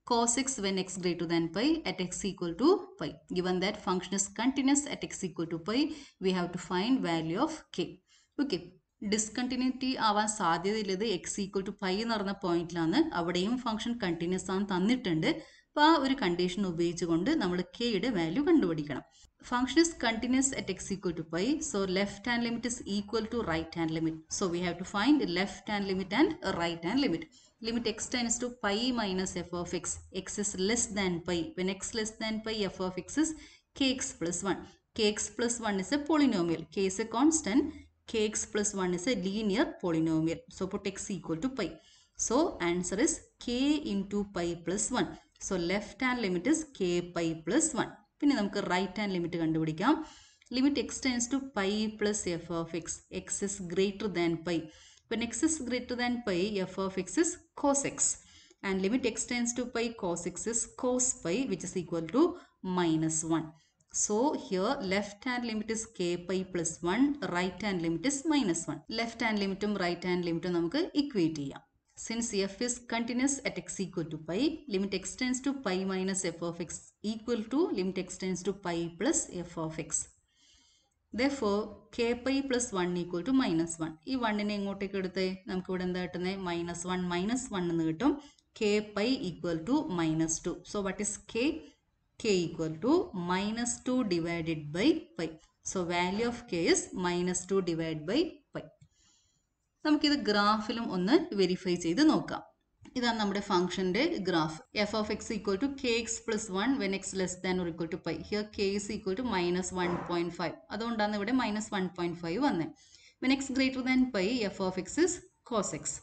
cos x when x greater than pi at x equal to pi. Given that function is continuous at x equal to pi, we have to find value of k. Okay. Discontinuity ആവാൻ സാധ്യതയുള്ളത് X equal to pi എന്ന് പറഞ്ഞ പോയിന്റിലാണ് അവിടെയും function continuous ആണ് തന്നിട്ടുണ്ട് അപ്പോൾ ആ ഒരു കണ്ടീഷൻ ഉപയോഗിച്ചുകൊണ്ട് നമ്മൾ കെയുടെ വാല്യൂ കണ്ടുപിടിക്കണം function is continuous at x equal to pi so left hand limit is equal to right hand limit so we have to find left hand limit and right hand limit limit x tends to pi minus f of x. x is less than pi. When x less than pi, f of x is kx plus 1. kx plus 1 is a polynomial. k is a constant. kx plus 1 is a linear polynomial. So, put x equal to pi. So, answer is k into pi plus 1. So, left hand limit is k pi plus 1. പിന്നെ നമുക്ക് right hand limit കണ്ടുപിടിക്കാം limit x tends to pi plus f of x x is greater than pi When x is greater than pi, f of x is cos x. And limit x tends to pi cos x is cos pi which is equal to minus 1. So here left hand limit is k pi plus 1, right hand limit is minus 1. Left hand limit and right hand limitum നമുക്ക് Since f is continuous at x equal to pi limit x tends to pi minus f of x equal to limit x tends to pi plus f of x. Though k pi plus one equal to minus one ഈ വണ്ണിനെ എങ്ങോട്ടേക്ക് എടുത്തേ ഇവിടെ എന്താ കിട്ടുന്നത് minus one minus one എന്ന് കിട്ടും k pi equal to minus two so what is k k equal to minus two divided by pi so value of k is minus two divide by pi നമുക്കിത് ഗ്രാഫിലും ഒന്ന് verify ചെയ്ത് നോക്കാം ഇതാണ് നമ്മുടെ ഫംഗ്ഷൻ്റെ graph f of x equal to k x plus one when x less than or equal to pi here k is equal to minus one point five അതുകൊണ്ടാണ് ഇവിടെ മൈനസ് വൺ പോയിൻറ്റ് ഫൈവ് വന്നത് when x greater than pi f of x is cos x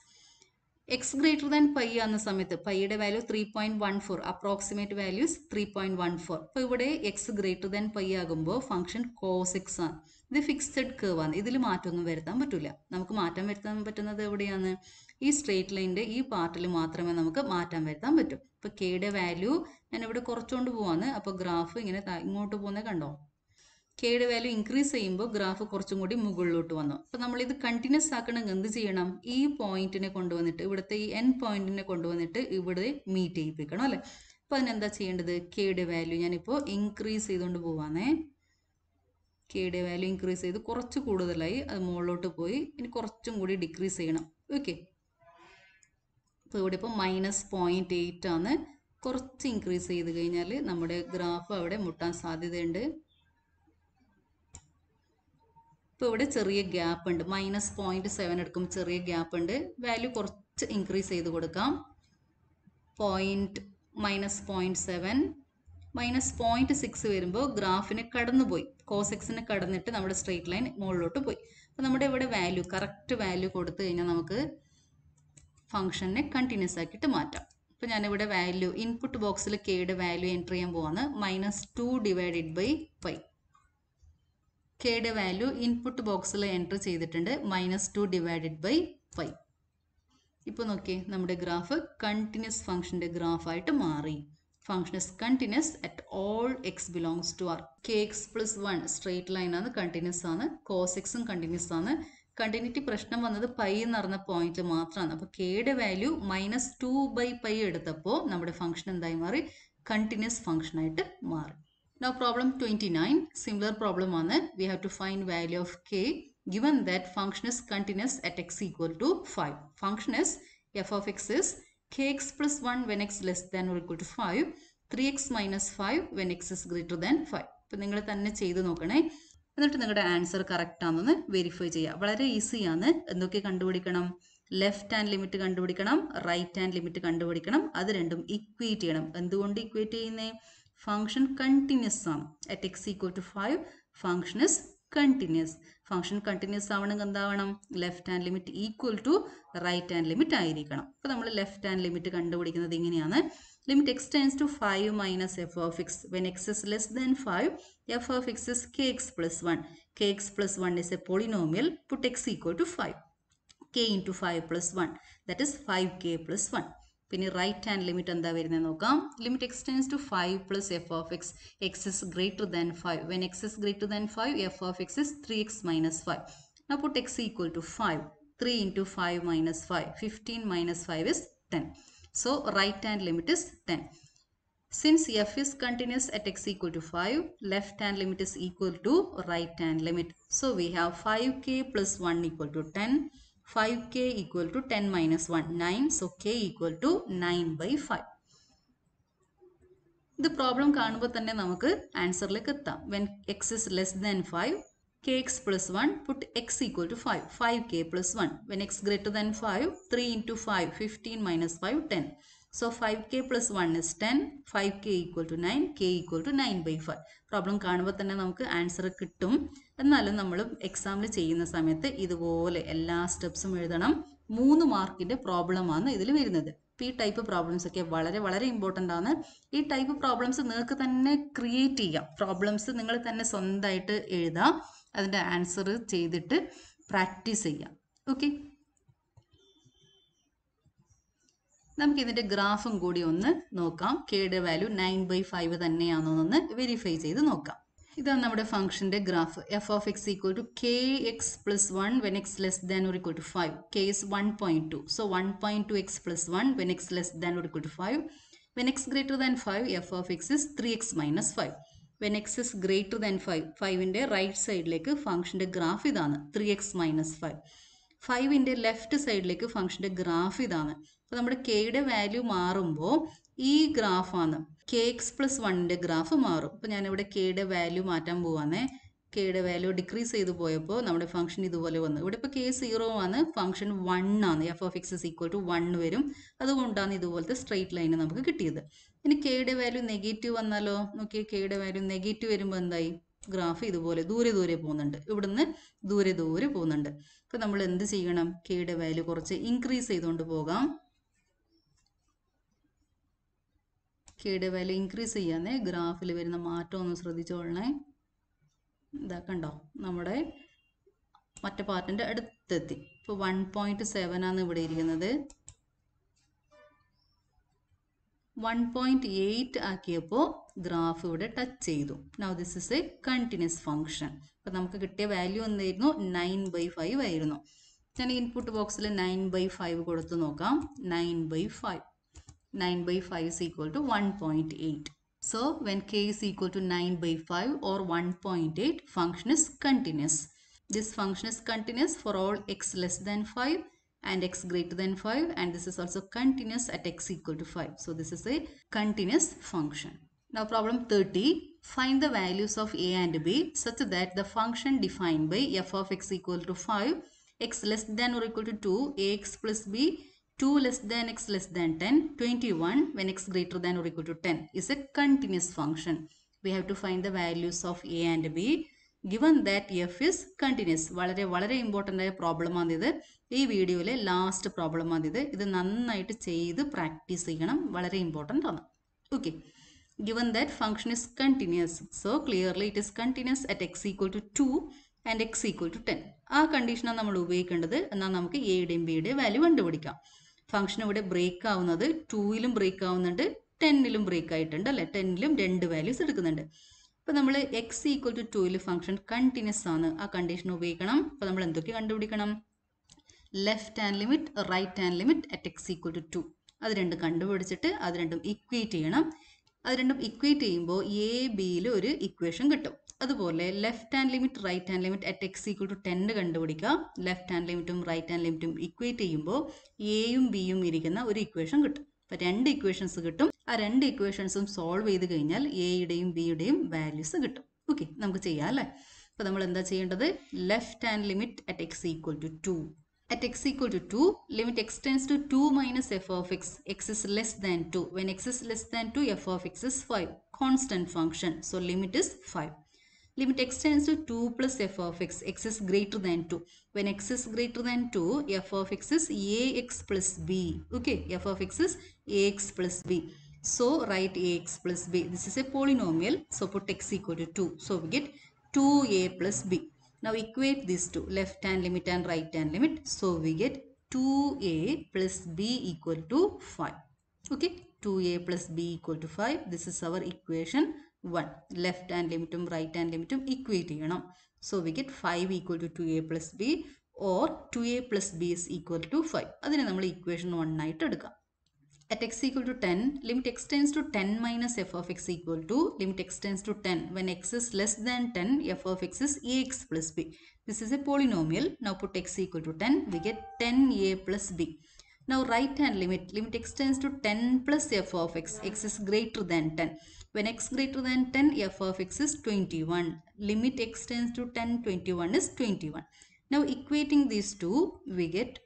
x greater than pi ആകുന്ന സമയത്ത് പൈയുടെ value three point one four approximate values three point one four അപ്പോൾ ഇവിടെ x greater than pi ആകുമ്പോൾ function cos x ആണ് ഇത് fixed കേവാണ് ഇതിൽ മാറ്റമൊന്നും വരുത്താൻ പറ്റില്ല നമുക്ക് മാറ്റം വരുത്താൻ പറ്റുന്നത് എവിടെയാണ് ഈ സ്ട്രെയിറ്റ് ലൈനിന്റെ ഈ പാർട്ടിൽ മാത്രമേ നമുക്ക് മാറ്റം വരുത്താൻ പറ്റൂ ഇപ്പോൾ കെയുടെ വാല്യൂ ഞാൻ ഇവിടെ കുറച്ചുകൊണ്ട് പോവാണ് അപ്പോൾ ഗ്രാഫ് ഇങ്ങനെ ഇങ്ങോട്ട് പോകുന്നത് കണ്ടോ കെയുടെ വാല്യൂ ഇൻക്രീസ് ചെയ്യുമ്പോൾ ഗ്രാഫ് കുറച്ചും കൂടി മുകളിലോട്ട് വന്നു അപ്പോൾ നമ്മൾ ഇത് കണ്ടിന്യൂസ് ആക്കണമെങ്കിൽ എന്ത് ചെയ്യണം ഈ പോയിന്റിനെ കൊണ്ടുവന്നിട്ട് ഇവിടുത്തെ ഈ എൻ പോയിന്റിനെ കൊണ്ടുവന്നിട്ട് ഇവിടെ മീറ്റ് ചെയ്യിപ്പിക്കണം അല്ലേ അപ്പോൾ അതിനെന്താ ചെയ്യേണ്ടത് കെയുടെ വാല്യൂ ഞാനിപ്പോ ഇൻക്രീസ് ചെയ്തുകൊണ്ട് പോവാന്നേ കെയുടെ വാല്യൂ ഇൻക്രീസ് ചെയ്ത് കുറച്ച് കൂടുതലായി അത് മുകളിലോട്ട് പോയി ഇനി കുറച്ചും കൂടി ഡിക്രീസ് ചെയ്യണം ഓക്കെ അപ്പോൾ ഇവിടെ ഇപ്പോൾ മൈനസ് പോയിൻറ്റ് എയ്റ്റ് ആണ് കുറച്ച് ഇൻക്രീസ് ചെയ്ത് കഴിഞ്ഞാൽ നമ്മുടെ ഗ്രാഫ് അവിടെ മുട്ടാൻ സാധ്യതയുണ്ട് ഇപ്പോൾ ഇവിടെ ചെറിയ ഗ്യാപ്പ് ഉണ്ട് മൈനസ് പോയിൻറ്റ് സെവൻ എടുക്കുമ്പോൾ ചെറിയ ഗ്യാപ്പ് ഉണ്ട് വാല്യൂ കുറച്ച് ഇൻക്രീസ് ചെയ്ത് കൊടുക്കാം point minus point seven minus point six വരുമ്പോൾ ഗ്രാഫിന് കടന്നുപോയി കോസെക്സിനെ കടന്നിട്ട് നമ്മുടെ സ്ട്രെയിറ്റ് ലൈൻ മുകളിലോട്ട് പോയി അപ്പോൾ നമ്മുടെ ഇവിടെ വാല്യൂ കറക്റ്റ് വാല്യൂ കൊടുത്തു കഴിഞ്ഞാൽ നമുക്ക് ഫംഗ്ഷനെ കണ്ടിന്യൂസ് ആക്കിയിട്ട് മാറ്റാം അപ്പോൾ ഞാനിവിടെ വാല്യൂ ഇൻപുട്ട് ബോക്സിൽ കെയുടെ വാല്യൂ എൻ്റർ ചെയ്യാൻ പോവാണ് minus two divided by five കെയുടെ വാല്യൂ ഇൻപുട്ട് ബോക്സിൽ എൻ്റർ ചെയ്തിട്ടുണ്ട് minus two divided by five ഇപ്പോൾ നോക്കിയേ നമ്മുടെ ഗ്രാഫ് കണ്ടിന്യൂസ് ഫംഗ്ഷൻ്റെ ഗ്രാഫായിട്ട് മാറി function is continuous at all x belongs to R k x plus one straight line ആണ് കണ്ടിന്യൂസ് ആണ് കോസ് എക്സും കണ്ടിന്യൂസ് ആണ് കണ്ടിന്യൂറ്റി പ്രശ്നം വന്നത് പൈ എന്ന് പറഞ്ഞ പോയിന്റ് മാത്രമാണ് അപ്പോൾ കെയുടെ value minus two by pi എടുത്തപ്പോൾ നമ്മുടെ ഫംഗ്ഷൻ എന്തായി മാറി കണ്ടിന്യൂസ് ആയിട്ട് മാറി no problem twenty nine similar problem ആണ് we have to find value of k given that function is continuous at x equal to 5. Function is f of x is kx plus 1 when x less than or equal to 5 3x minus 5 when x is greater than 5 അപ്പം നിങ്ങൾ തന്നെ ചെയ്തു നോക്കണേ എന്നിട്ട് നിങ്ങളുടെ answer correct ആണെന്ന് verify ചെയ്യുക വളരെ ഈസിയാണ് എന്തൊക്കെ കണ്ടുപിടിക്കണം ലെഫ്റ്റ് ഹാൻഡ് ലിമിറ്റ് കണ്ടുപിടിക്കണം റൈറ്റ് ഹാൻഡ് ലിമിറ്റ് കണ്ടുപിടിക്കണം അത് രണ്ടും ഇക്വേറ്റ് ചെയ്യണം എന്തുകൊണ്ട് ഇക്വേറ്റ് ചെയ്യുന്നേ ഫംഗ്ഷൻ കണ്ടിന്യൂസ് ആണ് at x equal to five function is continuous function continuous ആവണമെങ്കിൽ എന്താവണം left hand limit equal to right hand limit ആയിരിക്കണം അപ്പോൾ നമ്മൾ ലെഫ്റ്റ് ഹാൻഡ് ലിമിറ്റ് കണ്ടുപിടിക്കുന്നത് ഇങ്ങനെയാണ് limit x tends to five minus f of x when x is less than five f of x is k x plus one k x plus one is a polynomial put x equal to five k into five plus one that is five k plus one പിന്നെ right hand limit എന്താ വരുന്നത് നോക്കാം limit x tends to five plus f of x x is greater than five when x is greater than five f of x is three x minus five Now put x equal to 5. 3 into 5 minus 5. 15 minus 5 is 10. So right hand limit is 10. Since f is continuous at x equal to 5, left hand limit is equal to right hand limit. So we have 5k plus 1 equal to 10. 5k equal to 10 minus 1, 9. So, k equal to 9 by 5. ഇത് problem കാണുമ്പോൾ തന്നെ നമുക്ക് ആൻസറിലേക്ക് എത്താം when x is less than five k x plus one put x equal to five five k plus one when x greater than five three into five fifteen minus five ten so five k plus one is ten five k equal to nine k equal to nine by five problem കാണുമ്പോൾ തന്നെ നമുക്ക് answer കിട്ടും എന്നാലും നമ്മൾ എക്സാമിൽ ചെയ്യുന്ന സമയത്ത് ഇതുപോലെ എല്ലാ സ്റ്റെപ്സും എഴുതണം മൂന്ന് മാർക്കിൻ്റെ പ്രോബ്ലമാണ് ഇതിൽ വരുന്നത് അപ്പോൾ ഈ ടൈപ്പ് പ്രോബ്ലംസ് ഒക്കെ വളരെ വളരെ ഇമ്പോർട്ടൻ്റ് ആണ് ഈ ടൈപ്പ് പ്രോബ്ലംസ് നിങ്ങൾക്ക് തന്നെ ക്രിയേറ്റ് ചെയ്യാം പ്രോബ്ലംസ് നിങ്ങൾ തന്നെ സ്വന്തമായിട്ട് എഴുതാം അതിൻ്റെ ആൻസർ ചെയ്തിട്ട് പ്രാക്ടീസ് ചെയ്യാം ഓക്കെ നമുക്ക് ഇതിന്റെ ഗ്രാഫും കൂടി ഒന്ന് നോക്കാം കെയുടെ വാല്യൂ നയൻ ബൈ ഫൈവ് തന്നെയാണോ വെരിഫൈ ചെയ്ത് നോക്കാം ഇതാണ് നമ്മുടെ ഫംഗ്ഷന്റെ graph f of x equal to k x plus one when x less than or equal to five k is one point two so one point two x plus one when x less than or equal to five when x greater than five f of x is three x minus five when x is greater than five ഫൈവിന്റെ right സൈഡിലേക്ക് ഫംഗ്ഷന്റെ graph ഇതാണ് three x minus five ഫൈവിന്റെ left സൈഡിലേക്ക് ഫംഗ്ഷന്റെ graph ഇതാണ് അപ്പോൾ നമ്മുടെ കെയുടെ വാല്യൂ മാറുമ്പോൾ ഈ ഗ്രാഫാണ് കെ എക്സ് പ്ലസ് വണ്ണിൻ്റെ ഗ്രാഫ് മാറും അപ്പോൾ ഞാനിവിടെ കെയുടെ വാല്യൂ മാറ്റാൻ പോവാന്നേ കെയുടെ വാല്യൂ ഡിക്രീസ് ചെയ്ത് പോയപ്പോൾ നമ്മുടെ ഫംഗ്ഷൻ ഇതുപോലെ വന്നു ഇവിടെ ഇപ്പോൾ കെ സീറോ ആണ് ഫംഗ്ഷൻ വൺ ആണ് f of x equal to one വരും അതുകൊണ്ടാണ് ഇതുപോലത്തെ സ്ട്രെയിറ്റ് ലൈൻ നമുക്ക് കിട്ടിയത് ഇനി കെയുടെ വാല്യൂ നെഗറ്റീവ് വന്നാലോ നോക്കി കെയുടെ വാല്യൂ നെഗറ്റീവ് വരുമ്പോൾ എന്തായി ഗ്രാഫ് ഇതുപോലെ ദൂരെ ദൂരെ പോകുന്നുണ്ട് ഇവിടുന്ന് ദൂരെ ദൂരെ പോകുന്നുണ്ട് അപ്പോൾ നമ്മൾ എന്ത് ചെയ്യണം കെയുടെ വാല്യൂ കുറച്ച് ഇൻക്രീസ് ചെയ്തുകൊണ്ട് പോകാം കെയുടെ വില ഇൻക്രീസ് ചെയ്യാന്നേ ഗ്രാഫിൽ വരുന്ന മാറ്റം ഒന്ന് ശ്രദ്ധിച്ചോളണേ ഇതാ കണ്ടോ നമ്മുടെ മറ്റേ പാർട്ടിൻ്റെ അടുത്തെത്തി ഇപ്പോൾ വൺ പോയിൻറ്റ് ആണ് ഇവിടെ ഇരിക്കുന്നത് വൺ പോയിൻറ്റ് എയ്റ്റ് ആക്കിയപ്പോൾ ഗ്രാഫ് ഇവിടെ ടച്ച് ചെയ്തു now this is a continuous function അപ്പോൾ നമുക്ക് കിട്ടിയ വാല്യൂ എന്തായിരുന്നു നയൻ ബൈ ഫൈവ് ആയിരുന്നു ഞാൻ ഇൻപുട്ട് ബോക്സിൽ നയൻ ബൈ ഫൈവ് കൊടുത്തു നോക്കാം nine by five 9 by 5 is equal to 1.8. So when k is equal to 9 by 5 or 1.8 function is continuous. This function is continuous for all x less than 5 and x greater than 5 and this is also continuous at x equal to 5. So this is a continuous function. Now problem 30. Find the values of a and b such that the function defined by f of x equal to 5, x less than or equal to 2, ax plus b 2 less than x less than 10, 21 when x greater than or equal to 10 is a continuous function. We have to find the values of a and b given that f is continuous വളരെ വളരെ important ആയ പ്രോബ്ലമാണിത് ഈ വീഡിയോയിലെ last പ്രോബ്ലമാണിത് ഇത് നന്നായിട്ട് ചെയ്ത് practice ചെയ്യണം വളരെ ഇമ്പോർട്ടൻ്റ് ആണ് okay given that function is continuous so clearly it is continuous at x equal to two and x equal to ten ആ കണ്ടീഷനാണ് നമ്മൾ ഉപയോഗിക്കേണ്ടത് എന്നാൽ നമുക്ക് എയുടെയും ബിയുടെയും വാല്യൂ കണ്ടുപിടിക്കാം ഫംഗ്ഷൻ ഇവിടെ ബ്രേക്ക് ആവുന്നത് ടൂയിലും ബ്രേക്ക് ആവുന്നുണ്ട് ടെന്നിലും ബ്രേക്ക് ആയിട്ടുണ്ട് അല്ലേ ടെന്നിലും രണ്ട് വാല്യൂസ് എടുക്കുന്നുണ്ട് അപ്പോൾ നമ്മൾ എക്സ് ഈക്വൽ ടു ടൂയിൽ ഫംഗ്ഷൻ കണ്ടിന്യൂസ് ആണ് ആ കണ്ടീഷൻ ഉപയോഗിക്കണം അപ്പോൾ നമ്മൾ എന്തൊക്കെ കണ്ടുപിടിക്കണം left hand limit right hand limit at x equal to two അത് രണ്ടും കണ്ടുപിടിച്ചിട്ട് അത് രണ്ടും ഇക്വേറ്റ് ചെയ്യണം അത് രണ്ടും ഇക്വേറ്റ് ചെയ്യുമ്പോൾ എ ബിയിൽ ഒരു ഇക്വേഷൻ കിട്ടും അതുപോലെ left hand limit right hand limit at x equal to ടെന്ന് കണ്ടുപിടിക്കുക ലെഫ്റ്റ് ഹാൻഡ് ലിമിറ്റും റൈറ്റ് ഹാൻഡ് ലിമിറ്റും ഇക്വേറ്റ് ചെയ്യുമ്പോൾ എയും ബിയും ഇരിക്കുന്ന ഒരു ഇക്വേഷൻ കിട്ടും അപ്പം രണ്ട് ഇക്വേഷൻസ് കിട്ടും ആ രണ്ട് ഇക്വേഷൻസും സോൾവ് ചെയ്ത് കഴിഞ്ഞാൽ എയുടെയും ബിയുടെയും വാല്യൂസ് കിട്ടും ഓക്കെ നമുക്ക് ചെയ്യാം അല്ലേ അപ്പോൾ നമ്മൾ എന്താ ചെയ്യേണ്ടത് left hand limit at x equal to two at x equal to 2, limit x tends to 2 minus f of x. x is less than 2. When x is less than 2, f of x is 5. Constant function. So, limit is 5. Limit x tends to 2 plus f of x. x is greater than 2. When x is greater than 2, f of x is ax plus b. Okay, f of x is ax plus b. So, write ax plus b. This is a polynomial. So, put x equal to 2. So, we get 2a plus b. Now, equate these two, left hand limit and right hand limit. So, we get 2a plus b equal to 5. Okay, 2a plus b equal to 5. This is our equation 1 left hand limit um right hand limit um equate you know. so we get 5 equal to 2a plus b or 2a plus b is equal to 5 adine nammal equation 1 ait eduka at x equal to 10 limit x tends to 10 minus f of x equal to limit x tends to 10 when x is less than 10 f of x is ax plus b this is a polynomial now put x equal to 10 we get 10a plus b now right hand limit limit x tends to 10 plus f of x x is greater than 10 When x greater than 10, f of x is 21. Limit x tends to 10, 21 is 21. Now equating these two, we get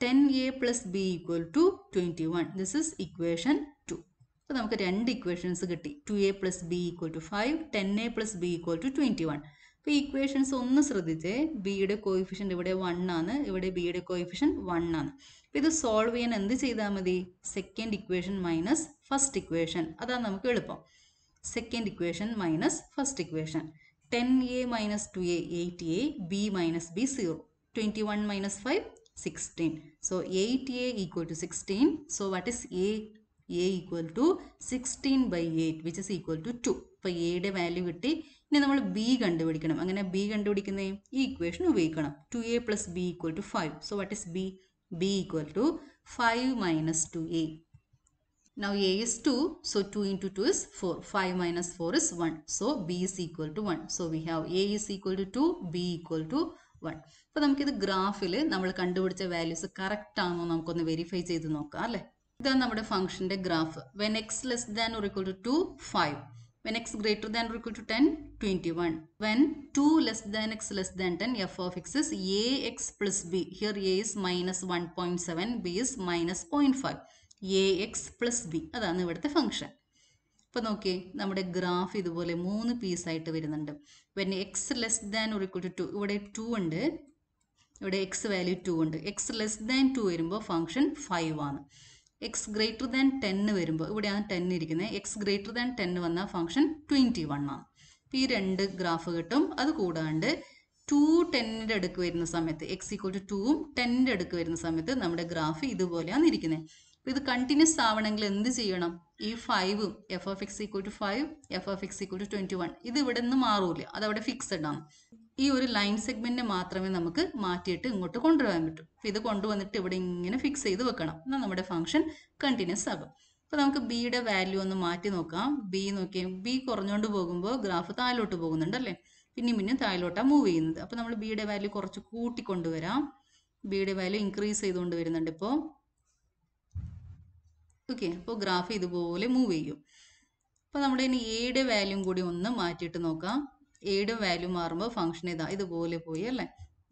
10a plus b equal to 21. This is equation 2. അപ്പോൾ നമുക്ക് രണ്ട് equations കിട്ടി two a plus b equal to five ten a plus b equal to twenty one അപ്പോൾ ഈ equations ഒന്ന് ശ്രദ്ധിച്ചേ ബിയുടെ coefficient ഇവിടെ വൺ ആണ് ഇവിടെ ബിയുടെ കോയിഫിഷ്യൻ വൺ ആണ് അപ്പോൾ ഇത് സോൾവ് ചെയ്യാൻ എന്ത് ചെയ്താൽ മതി second equation minus first equation അതാണ് നമുക്ക് എളുപ്പം second equation minus first equation ten a minus two a eight a b minus b zero twenty one minus five sixteen so eight a equal to sixteen so what is a a equal to sixteen by eight which is equal to two അപ്പോൾ എയുടെ value കിട്ടി ഇനി നമ്മൾ B കണ്ടുപിടിക്കണം അങ്ങനെ B കണ്ടുപിടിക്കുന്നേ ഈ equation ഉപയോഗിക്കണം two a plus b equal to five so what is b b equal to 5 minus 2a. Now a is 2, so 2 into 2 is 4. 5 minus 4 is 1. So b is equal to 1. So we have a is equal to 2, b equal to one അപ്പോൾ നമുക്കിത് ഗ്രാഫിൽ നമ്മൾ കണ്ടുപിടിച്ച values correct ആണോ നമുക്കൊന്ന് verify ചെയ്ത് നോക്കാം അല്ലേ ഇതാണ് നമ്മുടെ ഫംഗ്ഷൻ്റെ graph when x less than or to five when x greater than or equal to 10 21 when 2 less than x less than 10 f of x is ax plus b here a is minus 1.7 b is minus 0.5 ax plus b അതാണ് ഇവിടുത്തെ function അപ്പോൾ നോക്കിയേ നമ്മുടെ graph ഇതുപോലെ മൂന്ന് പീസായിട്ട് വരുന്നുണ്ട് when x less than or equal to two ഇവിടെ ടു ഉണ്ട് ഇവിടെ എക്സ് വാല്യൂ ടു ഉണ്ട് എക്സ് ലെസ് ദാൻ ടു വരുമ്പോൾ ഫംഗ്ഷൻ ഫൈവ് ആണ് എക്സ് ഗ്രേറ്റർ ദാൻ ടെന്ന് വരുമ്പോൾ ഇവിടെയാണ് ടെൻ ഇരിക്കുന്നത് എക്സ് ഗ്രേറ്റർ ദാൻ ടെന്ന് വന്ന ഫംഗ്ഷൻ ട്വൻറ്റി വൺ ആണ് അപ്പോൾ ഈ രണ്ട് ഗ്രാഫ് കിട്ടും അത് കൂടാണ്ട് ടു ടെന്നിൻ്റെ അടുക്ക് വരുന്ന സമയത്ത് എക്സ് ഈക്വൽ ടു ടുവും ടെന്നിൻ്റെ അടുക്ക് വരുന്ന സമയത്ത് നമ്മുടെ ഗ്രാഫ് ഇതുപോലെയാണ് ഇരിക്കുന്നത് അപ്പോൾ ഇത് കണ്ടിന്യൂസ് ആവണമെങ്കിൽ എന്ത് ചെയ്യണം ഈ ഫൈവും f of x equal to five f of x equal to twenty one ഇത് ഇവിടെ നിന്ന് മാറൂല അത് അവിടെ ഫിക്സഡ് ആണ് ഈ ഒരു ലൈൻ സെഗ്മെന്റിനെ മാത്രമേ നമുക്ക് മാറ്റിയിട്ട് ഇങ്ങോട്ട് കൊണ്ടുവരാൻ പറ്റൂ അപ്പോൾ ഇത് കൊണ്ടുവന്നിട്ട് ഇവിടെ ഇങ്ങനെ ഫിക്സ് ചെയ്ത് വെക്കണം എന്നാൽ നമ്മുടെ ഫംഗ്ഷൻ കണ്ടിന്യൂസ് ആകും അപ്പോൾ നമുക്ക് ബിയുടെ വാല്യൂ ഒന്ന് മാറ്റി നോക്കാം ബി നോക്കിയാൽ ബി കുറഞ്ഞുകൊണ്ട് പോകുമ്പോൾ ഗ്രാഫ് താഴോട്ട് പോകുന്നുണ്ട് അല്ലേ പിന്നെയും പിന്നെയും താഴോട്ടാണ് മൂവ് ചെയ്യുന്നത് അപ്പോൾ നമ്മൾ ബിയുടെ വാല്യൂ കുറച്ച് കൂട്ടിക്കൊണ്ടുവരാം ബിയുടെ വാല്യൂ ഇൻക്രീസ് ചെയ്തുകൊണ്ട് വരുന്നുണ്ട് ഇപ്പോൾ ഓക്കെ അപ്പോൾ ഗ്രാഫ് ഇതുപോലെ മൂവ് ചെയ്യും അപ്പോൾ നമ്മുടെ ഇനി എയുടെ വാല്യൂ കൂടി ഒന്ന് മാറ്റിയിട്ട് നോക്കാം എയുടെ വാല്യൂ മാറുമ്പോൾ ഫംഗ്ഷൻ ഇതാ ഇതുപോലെ പോയി അല്ലേ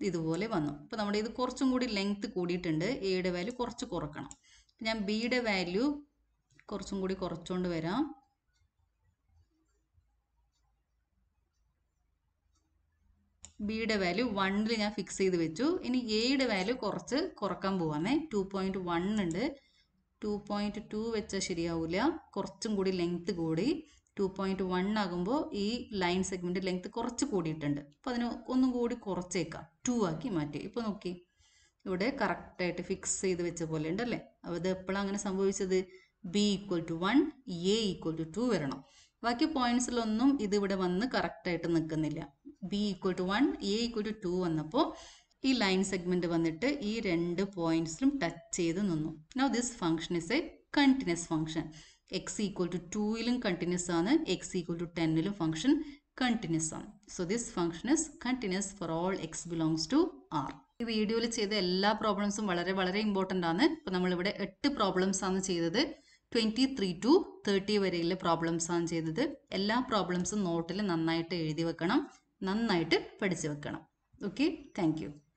ഇതുപോലെ വന്നു അപ്പോൾ നമ്മുടെ ഇത് കുറച്ചും കൂടി ലെങ്ത് കൂടിയിട്ടുണ്ട് എയുടെ വാല്യൂ കുറച്ച് കുറക്കണം ഞാൻ ബിയുടെ വാല്യൂ കുറച്ചും കൂടി കുറച്ചുകൊണ്ട് വരാം ബിയുടെ വാല്യൂ വണ്ണിൽ ഞാൻ ഫിക്സ് ചെയ്ത് വെച്ചു ഇനി എയുടെ വാല്യൂ കുറച്ച് കുറക്കാൻ പോവാന്നേ ടു പോയിന്റ് വൺ ഉണ്ട് ടു പോയിന്റ് ടു വെച്ചാൽ ശരിയാവില്ല കുറച്ചും കൂടി ലെങ്ത് കൂടി ടു പോയിന്റ് വൺ ആകുമ്പോൾ ഈ ലൈൻ സെഗ്മെന്റ് ലെങ്ത് കുറച്ച് കൂടിയിട്ടുണ്ട് അപ്പോൾ അതിന് ഒന്നും കൂടി കുറച്ചേക്കാം ടു ആക്കി മാറ്റി ഇപ്പോൾ നോക്കി ഇവിടെ കറക്റ്റായിട്ട് ഫിക്സ് ചെയ്ത് വെച്ച പോലെ ഉണ്ടല്ലേ ഇത് എപ്പോഴാണ് അങ്ങനെ സംഭവിച്ചത് b equal to one a equal to two വരണം ബാക്കി പോയിന്റ്സിലൊന്നും ഇവിടെ വന്ന് കറക്റ്റായിട്ട് നിൽക്കുന്നില്ല b equal to one a equal to two വന്നപ്പോൾ ഈ ലൈൻ സെഗ്മെന്റ് വന്നിട്ട് ഈ രണ്ട് പോയിന്റ്സിലും ടച്ച് ചെയ്ത് നിന്നു now this function is a continuous function x equal to ടൂയിലും കണ്ടിന്യൂസ് ആണ് എക്സ് ഈക്വൽ ടു ടെന്നിലും ഫംഗ്ഷൻ കണ്ടിന്യൂസ് ആണ് so this function is continuous for all x belongs to R ഈ വീഡിയോയിൽ ചെയ്ത എല്ലാ പ്രോബ്ലംസും വളരെ വളരെ ഇമ്പോർട്ടൻ്റ് ആണ് ഇപ്പോൾ നമ്മളിവിടെ എട്ട് പ്രോബ്ലംസ് ആണ് ചെയ്തത് ട്വൻറ്റി ത്രീ ടു തേർട്ടി വരെയുള്ള പ്രോബ്ലംസ് ആണ് ചെയ്തത് എല്ലാ പ്രോബ്ലംസും നോട്ടിൽ നന്നായിട്ട് എഴുതി വെക്കണം നന്നായിട്ട് പഠിച്ചു വെക്കണം ഓക്കെ താങ്ക്